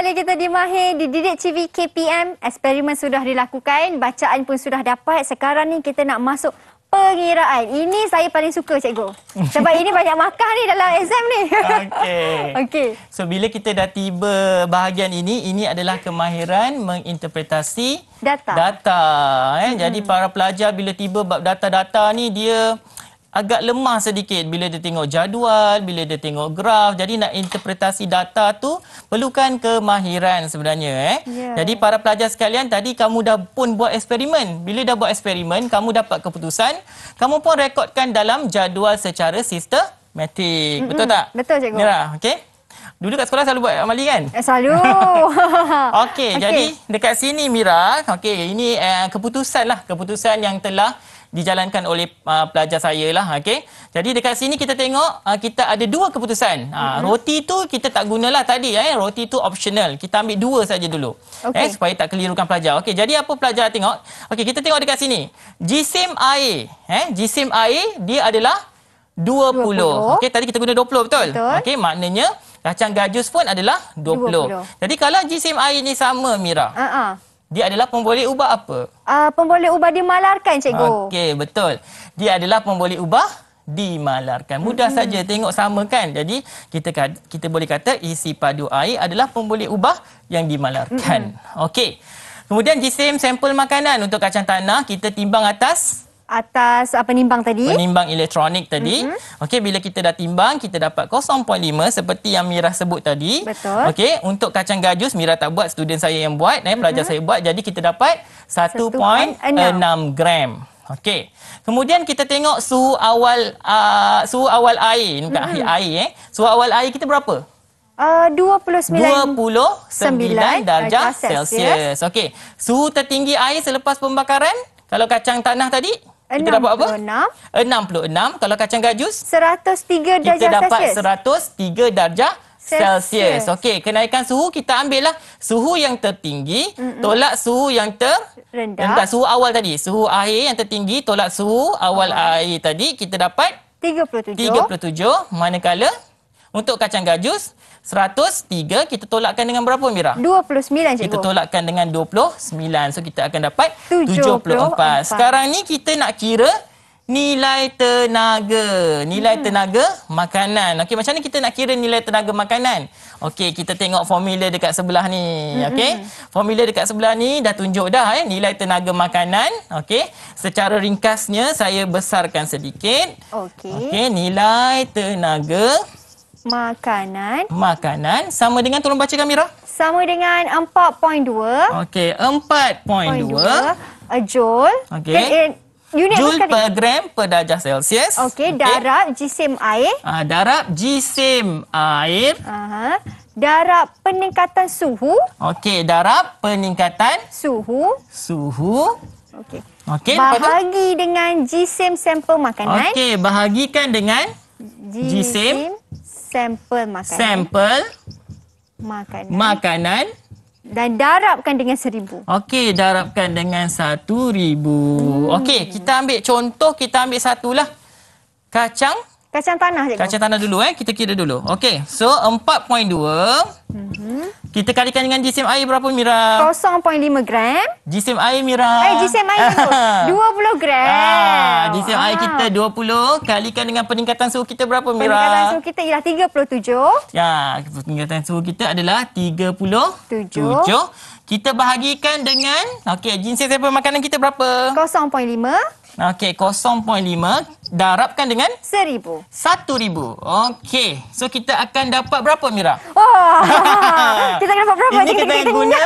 Speaker 1: kerana kita dimahir di didik CV KPM, eksperimen sudah dilakukan, bacaan pun sudah dapat. Sekarang ni kita nak masuk pengiraan. Ini saya paling suka cikgu. Sebab ini *laughs* banyak markah ni dalam exam ni. Okey. Okey.
Speaker 2: So bila kita dah tiba bahagian ini, ini adalah kemahiran menginterpretasi data. Data, eh. Hmm. Jadi para pelajar bila tiba bab data-data ni dia agak lemah sedikit bila dia tengok jadual, bila dia tengok graf. Jadi nak interpretasi data tu perlukan kemahiran sebenarnya. Eh? Yeah. Jadi para pelajar sekalian, tadi kamu dah pun buat eksperimen. Bila dah buat eksperimen, kamu dapat keputusan, kamu pun rekodkan dalam jadual secara sistematik. Mm -hmm. Betul tak? Betul, cikgu. Mira, ya, okay. Dulu kat sekolah selalu buat amali kan? Eh, selalu. *laughs* okey, okay. jadi dekat sini Mira, okay ini uh, keputusan lah. Keputusan yang telah dijalankan oleh uh, pelajar saya lah. Okay? Jadi dekat sini kita tengok uh, kita ada dua keputusan. Uh, mm-hmm. Roti tu kita tak gunalah tadi. Eh? Roti tu optional. Kita ambil dua saja dulu. Okay. Eh? Supaya tak kelirukan pelajar. Okay, jadi apa pelajar tengok? Okay, kita tengok dekat sini. Jisim air. Eh? Jisim air dia adalah 20. 20. Okay, tadi kita guna 20 betul? betul. Okay, maknanya kacang gajus pun adalah 20. 20. Jadi kalau jisim air ni sama Mira. Uh-uh dia adalah pemboleh ubah apa?
Speaker 1: Uh, pemboleh ubah dimalarkan, cikgu.
Speaker 2: Okey, betul. Dia adalah pemboleh ubah dimalarkan. Mudah hmm. saja tengok sama kan. Jadi kita kita boleh kata isi padu air adalah pemboleh ubah yang dimalarkan. Hmm. Okey. Kemudian jisim sampel makanan untuk kacang tanah kita timbang atas atas
Speaker 1: apa ah, nimbang tadi?
Speaker 2: Penimbang elektronik tadi. Mm-hmm. Okey, bila kita dah timbang, kita dapat 0.5 seperti yang Mira sebut tadi. Betul. Okey, untuk kacang gajus Mira tak buat, student saya yang buat, eh, pelajar mm-hmm. saya buat. Jadi kita dapat 1.6 gram. Okey. Kemudian kita tengok suhu awal uh, suhu awal air, bukan mm-hmm. air eh. Suhu awal air kita berapa? Uh, 29 29 darjah Celsius. Celsius. Okey. Suhu tertinggi air selepas pembakaran? Kalau kacang tanah tadi? Kita 66. dapat apa? 66. 66. Kalau kacang gajus? 103 darjah Celsius. Kita dapat 103 darjah Celsius. Okey, kenaikan suhu kita ambillah suhu yang tertinggi
Speaker 1: Mm-mm. tolak suhu yang ter Rendah. Suhu
Speaker 2: awal tadi, suhu akhir yang tertinggi tolak suhu awal okay. air tadi kita dapat 37. 37 manakala untuk kacang gajus 103 kita tolakkan dengan berapa Mira?
Speaker 1: 29 cikgu. Kita
Speaker 2: tolakkan dengan 29. So kita akan dapat 74. 74. Sekarang ni kita nak kira nilai tenaga. Nilai hmm. tenaga makanan. Okey macam mana kita nak kira nilai tenaga makanan? Okey kita tengok formula dekat sebelah ni. Hmm, okey. Hmm, hmm. Formula dekat sebelah ni dah tunjuk dah eh nilai tenaga makanan. Okey. Secara ringkasnya saya besarkan sedikit.
Speaker 1: Okey. Okey
Speaker 2: nilai tenaga
Speaker 1: Makanan.
Speaker 2: Makanan. Sama dengan, tolong bacakan Mira.
Speaker 1: Sama dengan 4.2. Okey, 4.2. Eh, Joule. Okey. Kan, eh, Unit Joule per ini. gram per darjah Celsius. Okey, okay. darab jisim air. Uh, darab jisim
Speaker 2: air. Aha. Darab peningkatan suhu. Okey, darab
Speaker 1: peningkatan suhu. Suhu. Okey. Okey, bahagi dengan jisim sampel makanan. Okey, bahagikan dengan jisim, jisim sampel makanan. Sampel makanan.
Speaker 2: Makanan. Dan darabkan
Speaker 1: dengan seribu.
Speaker 2: Okey, darabkan dengan satu ribu. Hmm. Okey, kita ambil contoh, kita ambil satulah. Kacang. Kacang. Kacang tanah je. Kacang tanah dulu eh. Kita kira dulu. Okey. So 4.2. Mm -hmm. Kita kalikan dengan jisim air berapa Mira?
Speaker 1: 0.5 gram.
Speaker 2: Jisim air Mira. Eh jisim air *laughs* dulu. 20 gram. Ah, jisim ah. air kita 20. Kalikan dengan peningkatan suhu kita berapa Mira? Peningkatan suhu kita ialah 37. Ya. Peningkatan suhu kita adalah 37. 7. Kita bahagikan dengan... Okey, jinsin siapa makanan kita berapa? 0.5. Okey, 0.5 darabkan dengan seribu satu ribu. Okey. So kita akan dapat berapa Mira?
Speaker 1: Wah. Oh, *laughs* kita akan dapat berapa? Ini kita kena, kena guna.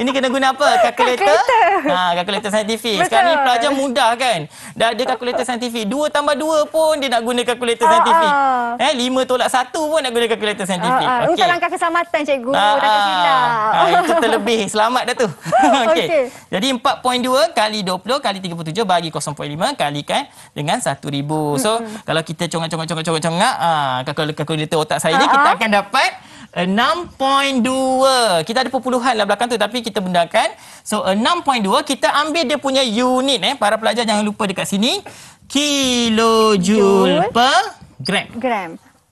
Speaker 2: ini kena guna apa? *laughs* Kalkulator. Kalkulator. Ha, kalkulator saintifik. Sekarang ni pelajar mudah kan. Dah ada kalkulator saintifik. dua tambah dua pun dia nak guna kalkulator uh, ah, saintifik. Uh. Ah. Eh, lima tolak satu pun nak guna kalkulator saintifik. Uh, ah, uh. Okey. Untuk langkah
Speaker 1: keselamatan cikgu, uh, uh. tak kena. Ha, itu terlebih
Speaker 2: selamat dah tu. *laughs* Okey. Okay. Jadi 4.2 kali 20 kali 37 bagi 0. 1.5 kalikan dengan 1000. Mm-hmm. So kalau kita congak-congak-congak-congak ah kita kalkulator otak saya ni kita akan dapat 6.2. Kita ada perpuluhan lah belakang tu tapi kita bendakan. So 6.2 kita ambil dia punya unit eh. Para pelajar jangan lupa dekat sini.
Speaker 1: Kilojoule per
Speaker 2: gram. Gram.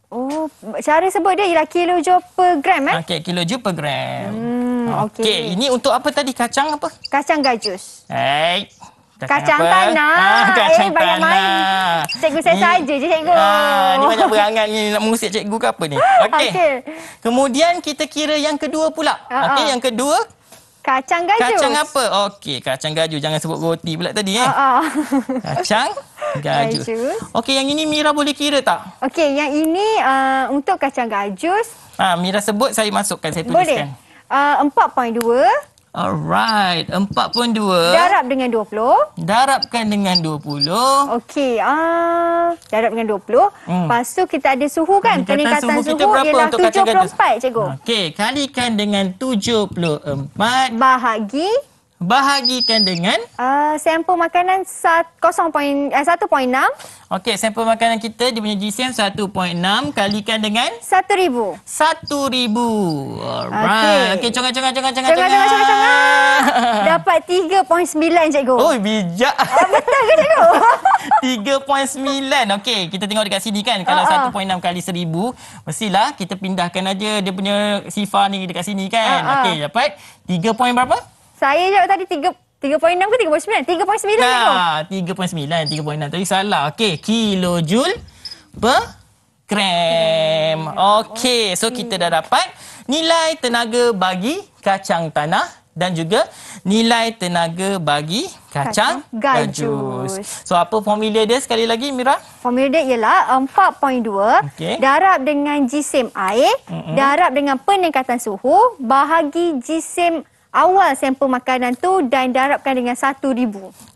Speaker 1: Oh, cara sebut dia ialah kilojoule per gram eh. Okey, kilojoule per gram. Hmm, okey. Okay. Ini untuk apa tadi? Kacang apa? Kacang gajus. Hai. Hey. Kacang tanah. Ha, *laughs* kacang eh, banyak tanah. main. Cikgu saya saja je cikgu. Ha, ni banyak berangan
Speaker 2: ni nak mengusik cikgu ke apa ni? *gasps* Okey. Okay. Kemudian kita kira yang kedua pula. Uh-huh. Okey, yang kedua. Kacang gajus. Kacang apa? Okey, kacang gajus. Jangan sebut roti pula tadi eh. Uh-huh. *laughs* Kacang gajus. Okey,
Speaker 1: yang ini Mira boleh kira tak? Okey, yang ini uh, untuk kacang gajus.
Speaker 2: Ah, Mira sebut, saya masukkan, saya tuliskan. Boleh.
Speaker 1: Uh, 4.2.
Speaker 2: Alright, 4 pun 2. Darab
Speaker 1: dengan 20.
Speaker 2: Darabkan dengan 20.
Speaker 1: Okey, uh, darab dengan 20. Hmm. Lepas tu kita ada suhu kan? Peningkatan, suhu, suhu kita berapa untuk 74, kaca cikgu.
Speaker 2: Okey, kalikan dengan 74.
Speaker 1: Bahagi
Speaker 2: bahagikan dengan uh,
Speaker 1: ah, sampel makanan 0.1.6. Eh,
Speaker 2: Okey, sampel makanan kita dia punya GCM 1.6 kalikan dengan 1000.
Speaker 1: 1000. Alright. Okey,
Speaker 2: congak congak congak congak congak. Congak congak congak. *laughs*
Speaker 1: Dapat 3.9 cikgu. Oh, bijak. Uh, betul ke
Speaker 2: cikgu? 3.9. *laughs* Okey, kita tengok dekat sini kan kalau uh-huh. Ah, 1.6 kali 1000 mestilah kita pindahkan aja dia punya sifar ni dekat sini kan. Uh-huh. Okey, dapat 3.
Speaker 1: berapa? Saya jawab tadi 3.6 ke 3.9? 3.9 tu. Nah,
Speaker 2: 3.9, 3.6. Tadi salah. Okey, kilojoule per gram. Okey, so kita dah dapat nilai tenaga bagi kacang tanah dan juga nilai tenaga bagi kacang, kacang gajus. gajus. So apa formula dia sekali lagi Mira?
Speaker 1: Formula dia ialah 4.2 okay. darab dengan jisim air, mm -hmm. darab dengan peningkatan suhu bahagi jisim air awal sampel makanan tu dan darabkan dengan 1000.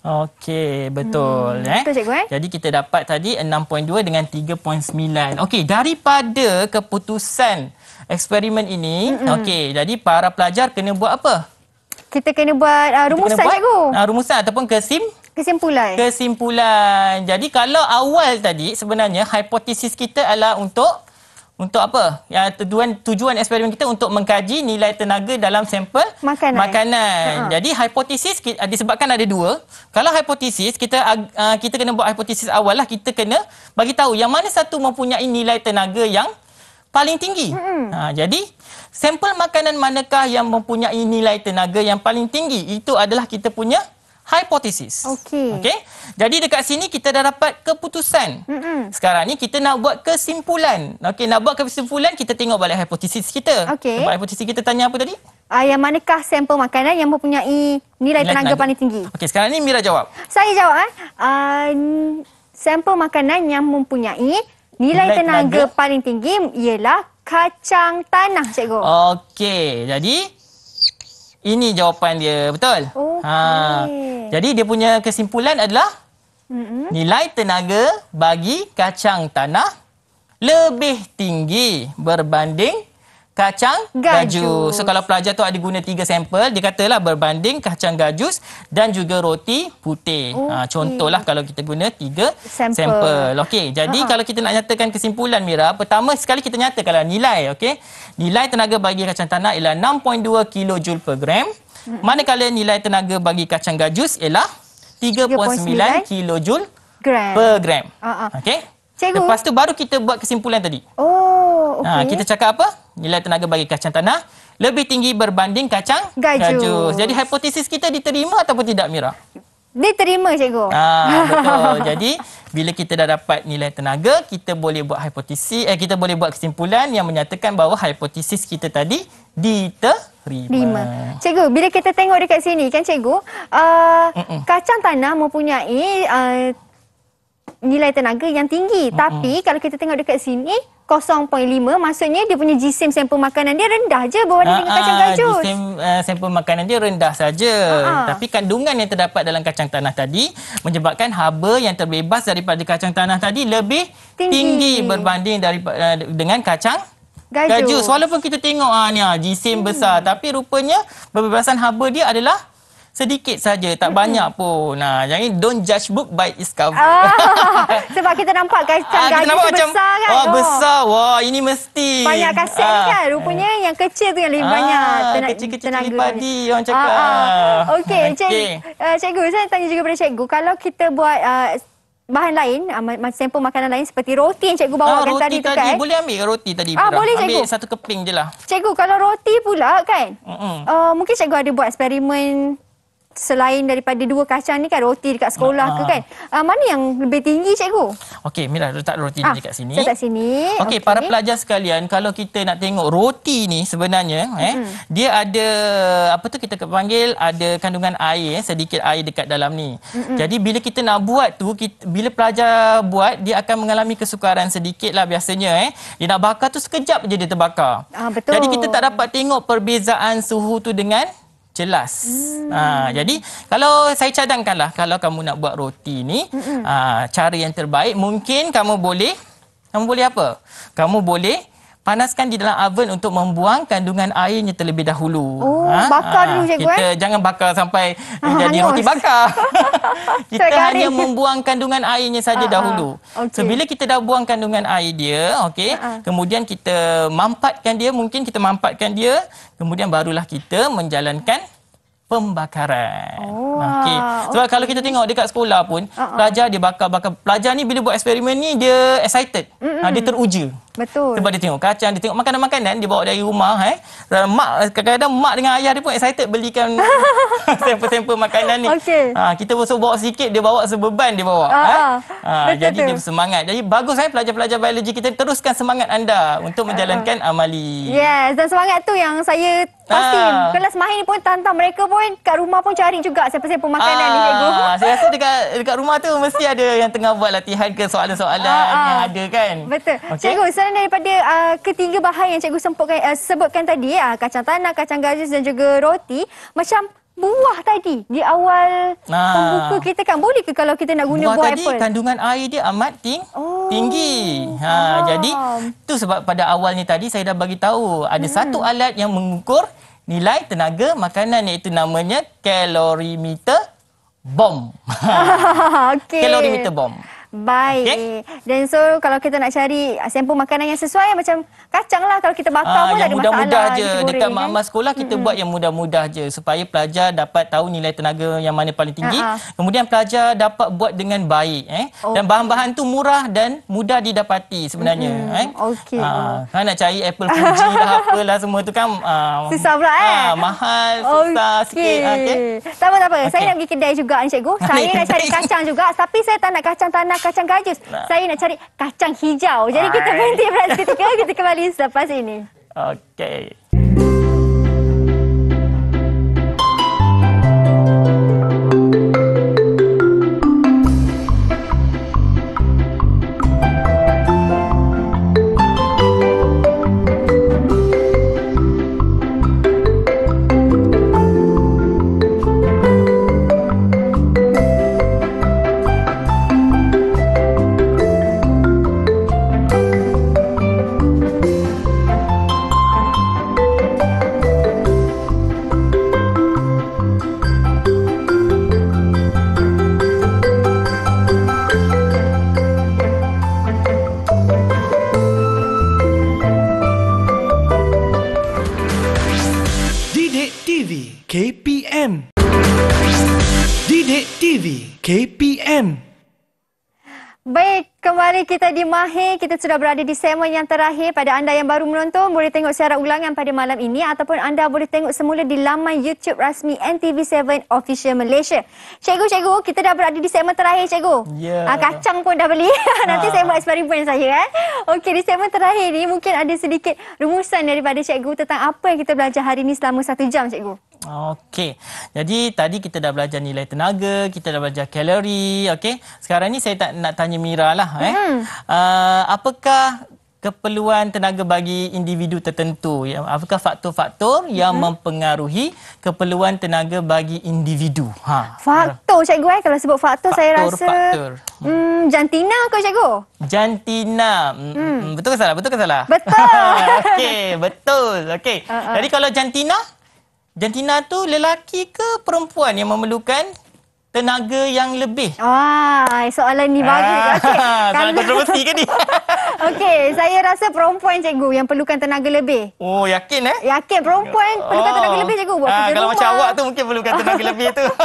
Speaker 2: Okey, betul hmm. eh. Betul cikgu eh. Jadi kita dapat tadi 6.2 dengan 3.9. Okey, daripada keputusan eksperimen ini, okey, jadi para pelajar kena buat apa? Kita kena buat uh, rumusan kena buat, cikgu. Uh, rumusan ataupun kesim kesimpulan. Kesimpulan. Jadi kalau awal tadi sebenarnya hipotesis kita adalah untuk untuk apa? Ya, tujuan tujuan eksperimen kita untuk mengkaji nilai tenaga dalam sampel makanan. makanan. Ha. ha. Jadi hipotesis ah, disebabkan ada dua. Kalau hipotesis kita ah, kita kena buat hipotesis awal lah. Kita kena bagi tahu yang mana satu mempunyai nilai tenaga yang paling tinggi. Mm-hmm. Ha, jadi sampel makanan manakah yang mempunyai nilai tenaga yang paling tinggi? Itu adalah kita punya hypothesis. Okey. Okey. Jadi dekat sini kita dah dapat keputusan. Mm-mm. Sekarang ni kita nak buat kesimpulan. Okey, nak buat kesimpulan kita tengok balik hipotesis kita. Okay. Sebab hypothesis kita tanya apa tadi?
Speaker 1: Uh, yang manakah sampel makanan yang mempunyai nilai, nilai tenaga, tenaga paling tinggi?
Speaker 2: Okey, sekarang ni Mira jawab.
Speaker 1: Saya jawab eh. Uh, sampel makanan yang mempunyai nilai, nilai tenaga, tenaga paling tinggi ialah kacang tanah, cikgu.
Speaker 2: Okey, jadi ini jawapan dia. Betul? Okay. Ha. Jadi dia punya kesimpulan adalah
Speaker 1: Mm-mm. nilai
Speaker 2: tenaga bagi kacang tanah lebih tinggi berbanding kacang gajus. gajus. So kalau pelajar tu ada guna tiga sampel, dia katalah berbanding kacang gajus dan juga roti putih. Okay. Ha, contohlah kalau kita guna tiga sampel. sampel. Okey, jadi uh-huh. kalau kita nak nyatakan kesimpulan Mira, pertama sekali kita nyatakanlah nilai, okey. Nilai tenaga bagi kacang tanah ialah 6.2 kilojoule per gram. Hmm. Manakala nilai tenaga bagi kacang gajus ialah 3.9 kJ
Speaker 1: per gram. Ah, ah. Okey.
Speaker 2: Cikgu. Lepas tu baru kita buat kesimpulan tadi.
Speaker 1: Oh, ha, okey. Ha, kita
Speaker 2: cakap apa? Nilai tenaga bagi kacang tanah lebih tinggi berbanding kacang gajus. gajus. Jadi hipotesis kita diterima ataupun tidak Mira?
Speaker 1: Dia terima cikgu. Ah *laughs* betul. Jadi
Speaker 2: bila kita dah dapat nilai tenaga, kita boleh buat hipotesis eh kita boleh buat kesimpulan yang menyatakan bahawa hipotesis kita tadi diterima.
Speaker 1: Cikgu, bila kita tengok dekat sini kan cikgu, uh, mm -mm. kacang tanah mempunyai uh, nilai tenaga yang tinggi. Uh-huh. Tapi kalau kita tengok dekat sini 0.5 maksudnya dia punya jisim sampel makanan dia rendah je berbanding uh-huh. Ah, dengan kacang gajus. Ah, jisim
Speaker 2: uh, sampel makanan dia rendah saja. Uh-huh. Tapi kandungan yang terdapat dalam kacang tanah tadi menyebabkan haba yang terbebas daripada kacang tanah tadi lebih tinggi, tinggi berbanding dari uh, eh, dengan kacang
Speaker 1: gajus. gajus. Walaupun
Speaker 2: kita tengok ah ni jisim hmm. besar tapi rupanya pembebasan haba dia adalah sedikit saja tak banyak pun nah yang ini don't judge book by its cover ah,
Speaker 1: *laughs* sebab kita nampak guys ah, kita nampak macam besar kan wah oh. besar wah ini mesti banyak kasihan ah. kan rupanya ah. yang kecil tu yang lebih ah, banyak tenaga kecil-kecil tenaga cili padi orang cakap ah, ah. okey okay. Ah, cik uh, cikgu saya tanya juga pada cikgu kalau kita buat uh, bahan lain, uh, ah, sampel makanan lain seperti roti yang cikgu bawa ah, roti tadi tu kan. Tadi.
Speaker 2: Boleh ambil roti tadi? Ah, boleh cikgu. Ambil satu keping je lah.
Speaker 1: Cikgu, kalau roti pula kan, uh, mungkin cikgu ada buat eksperimen selain daripada dua kacang ni kan roti dekat sekolah ha, ke ah. kan uh, mana yang lebih tinggi cikgu
Speaker 2: okey mira letak roti ha, ni ah, dekat sini letak sini okey okay. para pelajar sekalian kalau kita nak tengok roti ni sebenarnya eh hmm. dia ada apa tu kita panggil ada kandungan air eh, sedikit air dekat dalam ni hmm. jadi bila kita nak buat tu kita, bila pelajar buat dia akan mengalami kesukaran sedikit lah biasanya eh dia nak bakar tu sekejap je dia terbakar ha, betul. jadi kita tak dapat tengok perbezaan suhu tu dengan jelas. Hmm. Ha, jadi kalau saya cadangkanlah kalau kamu nak buat roti ni hmm. ha, cara yang terbaik mungkin kamu boleh kamu boleh apa? Kamu boleh panaskan di dalam oven untuk membuang kandungan airnya terlebih dahulu. Oh, ha? bakar ha. dulu cikgu kita eh. jangan bakar sampai ah, jadi hangus. roti bakar.
Speaker 1: *laughs* kita Sekarang. hanya membuang
Speaker 2: kandungan airnya saja ah, ah. dahulu. Okay. So bila kita dah buang kandungan air dia, okey, ah, ah, kemudian kita mampatkan dia, mungkin kita mampatkan dia, kemudian barulah kita menjalankan pembakaran.
Speaker 1: Oh, okey. Sebab okay. kalau kita tengok dekat
Speaker 2: sekolah pun, uh-uh. pelajar dia bakar-bakar. Pelajar ni bila buat eksperimen ni dia excited. Mm-mm. dia teruja. Betul. Sebab dia tengok kacang, dia tengok makanan-makanan, dia bawa dari rumah. Eh. Mak, kadang-kadang mak dengan ayah dia pun excited belikan *laughs* sampel-sampel makanan ni. Okay. Ha, kita pun bawa sikit, dia bawa sebeban dia bawa. Ah, eh. ah. ha. ha jadi tu. dia bersemangat. Jadi bagus eh, pelajar-pelajar biologi kita teruskan semangat anda untuk ah, ah. menjalankan uh. amali.
Speaker 1: Yes, dan semangat tu yang saya Pasti. Kelas Mahir ni pun tantang mereka pun kat rumah pun cari juga siapa-siapa makanan Aa, ni cikgu. *laughs* Saya rasa dekat, dekat rumah tu mesti ada yang tengah
Speaker 2: buat latihan ke soalan-soalan Aa, yang ada kan. Betul. Okay. Cikgu,
Speaker 1: selain daripada uh, ketiga bahan yang cikgu sempurkan, uh, sebutkan tadi, uh, kacang tanah, kacang garis dan juga roti, macam buah tadi di awal
Speaker 2: nah, pembuka
Speaker 1: kita kan. Boleh ke kalau kita nak guna buah, buah tadi, apple? tadi kandungan air dia amat ting oh, tinggi.
Speaker 2: Ha, jadi, tu sebab pada awal ni tadi saya dah bagi tahu ada hmm. satu alat yang mengukur nilai tenaga makanan iaitu namanya kalorimeter bom. *laughs* Ha.
Speaker 1: okay. bom. Baik. Okay. Dan so kalau kita nak cari ah, sampel makanan yang sesuai macam kacang lah kalau kita ah, bakar Aa, pun ada mudah -mudah masalah. mudah-mudah je. Dekat kan? mak-mak
Speaker 2: sekolah kita hmm buat yang mudah-mudah je supaya pelajar dapat tahu nilai tenaga yang mana paling tinggi. Aa. Ah, Kemudian pelajar dapat buat dengan baik. Eh? Okay. Dan bahan-bahan tu murah dan mudah didapati sebenarnya. Mm-hmm. Eh? Okay. Aa, kan nak cari apple fuji lah *laughs* apalah semua tu kan. Aa, susah pula eh. Aa, mahal, susah okay. sikit. Okay.
Speaker 1: Tak apa-apa. Okay. Saya nak pergi kedai juga Encik Gu. *laughs* Saya nak cari kacang juga tapi saya tak nak kacang tanah kacang gajus. Nah. Saya nak cari kacang hijau. Jadi Hai. kita berhenti berat seketika. Kita kembali selepas ini.
Speaker 2: Okey.
Speaker 1: kita sudah berada di segmen yang terakhir. Pada anda yang baru menonton, boleh tengok secara ulangan pada malam ini ataupun anda boleh tengok semula di laman YouTube rasmi NTV7 Official Malaysia. Cikgu-cikgu, kita dah berada di segmen terakhir, cikgu. Yeah. Ya. Kacang pun dah beli. *laughs* Nanti ah. saya buat eksperimen saya. Eh. Okey, di segmen terakhir ini mungkin ada sedikit rumusan daripada cikgu tentang apa yang kita belajar hari ini selama satu jam, cikgu.
Speaker 2: Okey. Jadi tadi kita dah belajar nilai tenaga, kita dah belajar kalori, okey. Sekarang ni saya tak nak tanya Mira lah eh. Hmm. Uh, apakah keperluan tenaga bagi individu tertentu? Ya, apakah faktor-faktor hmm. yang mempengaruhi keperluan tenaga bagi individu? Ha.
Speaker 1: Faktor Mira. cikgu eh kalau sebut faktor, faktor saya rasa faktor. Hmm. jantina ke cikgu?
Speaker 2: Jantina. Hmm. hmm. hmm betul ke salah? Betul ke salah? Betul. *laughs* okey, betul. Okey. Uh-uh. Jadi kalau jantina jantina tu lelaki ke perempuan yang memerlukan tenaga yang lebih? Ah, soalan ni bagus. Ah, okay. *laughs* Soalan kontroversi ke ni?
Speaker 1: *laughs* Okey, saya rasa perempuan cikgu yang perlukan tenaga lebih. Oh, yakin eh? Yakin, perempuan oh. perlukan tenaga oh. lebih cikgu buat ah, kalau rumah. macam awak tu
Speaker 2: mungkin perlukan tenaga lebih tu. *laughs*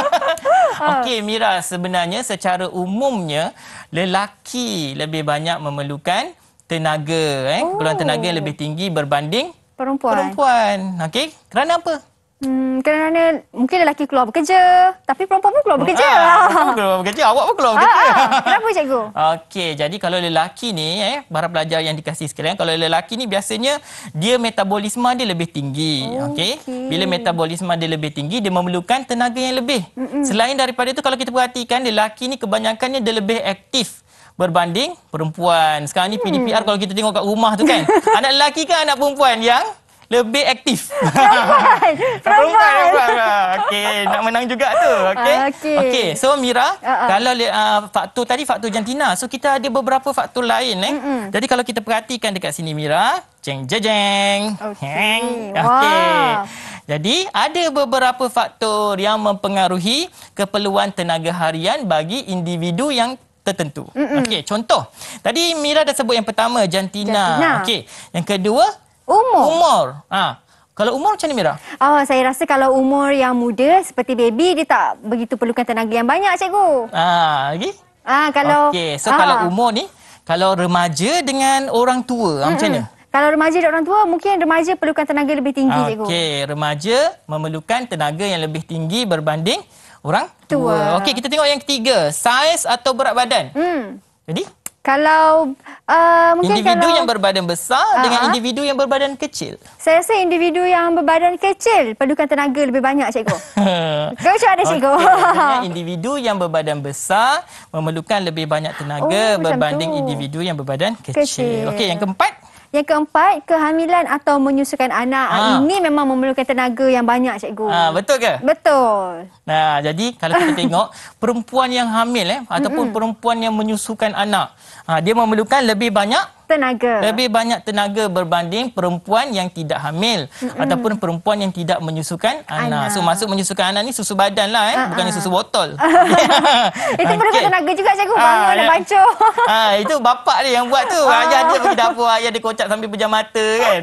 Speaker 2: Ah. Okey, Mira, sebenarnya secara umumnya lelaki lebih banyak memerlukan tenaga, eh? Oh. Golongan tenaga yang lebih tinggi berbanding
Speaker 1: perempuan. Perempuan. Okey, kerana apa? Hmm, kerana mungkin lelaki keluar bekerja, tapi perempuan pun keluar bekerja. Ah, perempuan *laughs* keluar bekerja, awak pun keluar bekerja. Ah, ah. Kenapa cikgu?
Speaker 2: Okey, jadi kalau lelaki ni, eh, para pelajar yang dikasih sekalian, kalau lelaki ni biasanya dia metabolisme dia lebih tinggi. Okey. Okay. Bila metabolisme dia lebih tinggi, dia memerlukan tenaga yang lebih. Mm-mm. Selain daripada itu, kalau kita perhatikan, lelaki ni kebanyakannya dia lebih aktif berbanding perempuan. Sekarang ni PDPR hmm. kalau kita tengok kat rumah tu kan, *laughs* anak lelaki kan anak perempuan yang lebih aktif. *laughs* Perempuan. *laughs* Perempuan. Perempuan. Perempuan. Okey, nak menang juga tu. Okey. Okey. Okay. So Mira, uh-uh. kalau uh, faktor tadi faktor jantina. So kita ada beberapa faktor lain eh. Mm-mm. Jadi kalau kita perhatikan dekat sini Mira, jeng jeng. jeng. Okey. Okay. Wow. Jadi ada beberapa faktor yang mempengaruhi keperluan tenaga harian bagi individu yang tertentu. Okey, contoh. Tadi Mira dah sebut yang pertama jantina. jantina. Okey. Yang kedua
Speaker 1: Umur. Umur.
Speaker 2: Ha. Kalau umur macam ni Mira?
Speaker 1: oh, saya rasa kalau umur yang muda seperti baby dia tak begitu perlukan tenaga yang banyak cikgu.
Speaker 2: Ah, lagi?
Speaker 1: Ah, kalau Okey, so ha. kalau ah.
Speaker 2: umur ni kalau remaja dengan orang tua mm -mm. macam mana?
Speaker 1: Kalau remaja dan orang tua mungkin remaja perlukan tenaga lebih tinggi okay. cikgu.
Speaker 2: Okey, remaja memerlukan tenaga yang lebih tinggi berbanding orang tua. tua. Okey, kita tengok yang ketiga, saiz atau berat badan. Hmm. Jadi,
Speaker 1: kalau uh, mungkin individu kalau, yang berbadan besar uh dengan individu yang berbadan kecil. Saya rasa individu yang berbadan kecil perlukan tenaga lebih banyak cikgu. *laughs* Kau macam ada cikgu. Okay. *laughs*
Speaker 2: individu yang berbadan besar memerlukan lebih banyak tenaga oh, berbanding individu yang berbadan kecil. kecil. Okey, yang
Speaker 1: keempat. Yang keempat, kehamilan atau menyusukan anak. Ha. Ini memang memerlukan tenaga yang banyak, cikgu. Ha, betul ke? Betul.
Speaker 2: Nah, jadi kalau kita *laughs* tengok perempuan yang hamil eh ataupun mm -hmm. perempuan yang menyusukan anak, ha, dia memerlukan lebih banyak tenaga. Lebih banyak tenaga berbanding perempuan yang tidak hamil Mm-mm. ataupun perempuan yang tidak menyusukan anak. anak. So masuk menyusukan anak ni susu badan lah eh, uh-huh. bukannya ah. susu botol. *laughs* *laughs* Ya. itu okay. perlukan tenaga
Speaker 1: juga cikgu ah, bangun dan ya. bancuh.
Speaker 2: *laughs* Ah itu bapak dia yang buat tu. Ayah dia pergi dapur, ayah dia kocak sambil pejam mata kan.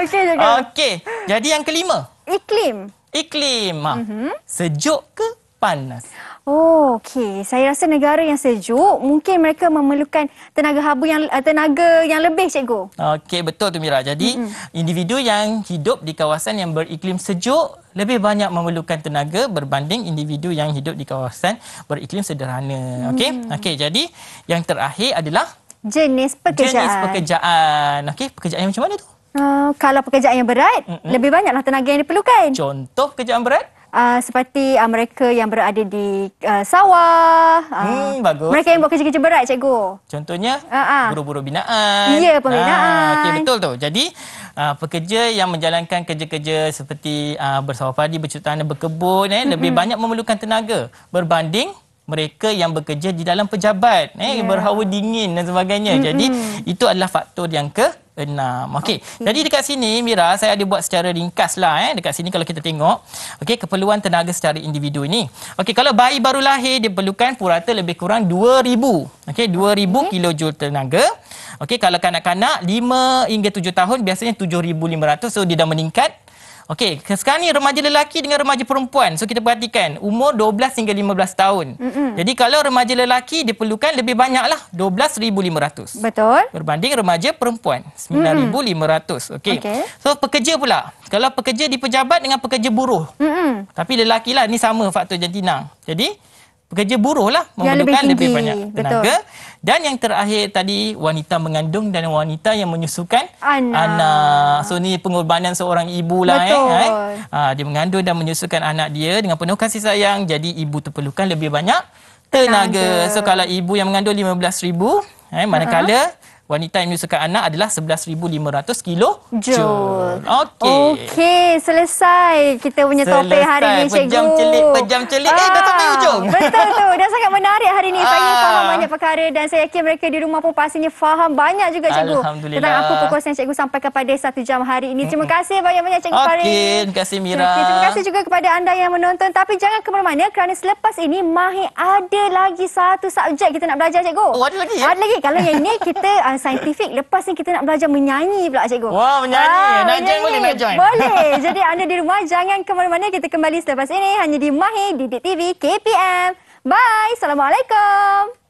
Speaker 2: Okey juga. Okey. Jadi yang kelima. Iklim. Iklim. Mm-hmm. Sejuk ke panas.
Speaker 1: Oh, okey. Saya rasa negara yang sejuk, mungkin mereka memerlukan tenaga habu yang eh, tenaga yang lebih, cikgu.
Speaker 2: Okey, betul tu Mira. Jadi, mm-hmm. individu yang hidup di kawasan yang beriklim sejuk lebih banyak memerlukan tenaga berbanding individu yang hidup di kawasan beriklim sederhana. Mm-hmm. Okey. Okey, jadi yang terakhir adalah jenis pekerjaan. Jenis pekerjaan. Okey, pekerjaan yang macam mana tu?
Speaker 1: Uh, kalau pekerjaan yang berat, Mm-mm. lebih banyaklah tenaga yang diperlukan. Contoh pekerjaan berat? uh, seperti uh, mereka yang berada di uh, sawah. Uh, hmm, bagus. Mereka yang buat kerja-kerja berat, cikgu.
Speaker 2: Contohnya, uh-huh. buru-buru binaan. Ya, yeah, pembinaan. Uh, okay, betul tu. Jadi, uh, pekerja yang menjalankan kerja-kerja seperti uh, bersawah padi, bercucuk berkebun, eh, mm-hmm. lebih banyak memerlukan tenaga berbanding mereka yang bekerja di dalam pejabat eh yeah. Ya. berhawa dingin dan sebagainya mm-hmm. jadi itu adalah faktor yang ke enam. Okey. Okay. Jadi dekat sini Mira saya ada buat secara ringkas lah eh. Dekat sini kalau kita tengok, okey keperluan tenaga secara individu ini. Okey kalau bayi baru lahir dia perlukan purata lebih kurang 2000. Okey 2000 okay. kilojoule tenaga. Okey kalau kanak-kanak 5 hingga 7 tahun biasanya 7500 so dia dah meningkat Okey, sekarang ni remaja lelaki dengan remaja perempuan. So kita perhatikan umur 12 hingga 15 tahun. Mm-mm. Jadi kalau remaja lelaki diperlukan lebih banyaklah 12,500. Betul. Berbanding remaja perempuan 9,500. Okey. Okay. So pekerja pula. Kalau pekerja di pejabat dengan pekerja buruh. Mm-mm. Tapi lelaki lah ni sama faktor jantina. Jadi pekerja buruh lah memerlukan lebih, lebih banyak tenaga. Betul. Dan yang terakhir tadi wanita mengandung dan wanita yang menyusukan anak. anak. So ni pengorbanan seorang ibu lah eh. Betul. eh. eh. Ha, dia mengandung dan menyusukan anak dia dengan penuh kasih sayang. Jadi ibu perlukan lebih banyak tenaga. tenaga. So kalau ibu yang mengandung 15,000 eh, manakala uh-huh wanita yang menyusukan anak adalah 11500 kilo joule.
Speaker 1: Okey. Okey, selesai kita punya selesai. topik hari ini cikgu. Pejam celik, pejam celik. Ah. Eh, dah sampai ah, hujung. *laughs* Betul tu. Dah sangat menarik hari ini. Ah. Saya faham banyak perkara dan saya yakin mereka di rumah pun pastinya faham banyak juga cikgu. Alhamdulillah. Tentang apa perkongsian cikgu sampai kepada satu jam hari ini. Terima kasih banyak-banyak cikgu okay. Farid. Okey, terima kasih Mira. Okay. Terima kasih juga kepada anda yang menonton. Tapi jangan ke mana-mana kerana selepas ini Mahir ada lagi satu subjek kita nak belajar cikgu. Oh, ada lagi? Ya? Ada lagi. Kalau yang ini *laughs* kita ah, saintifik. Lepas ni kita nak belajar menyanyi pula cikgu. Wah, wow, menyanyi. Ah, nak menyanyi. join boleh nak join. Boleh. *laughs* Jadi anda di rumah jangan ke mana-mana. Kita kembali selepas ini hanya di Mahir Didik TV KPM. Bye. Assalamualaikum.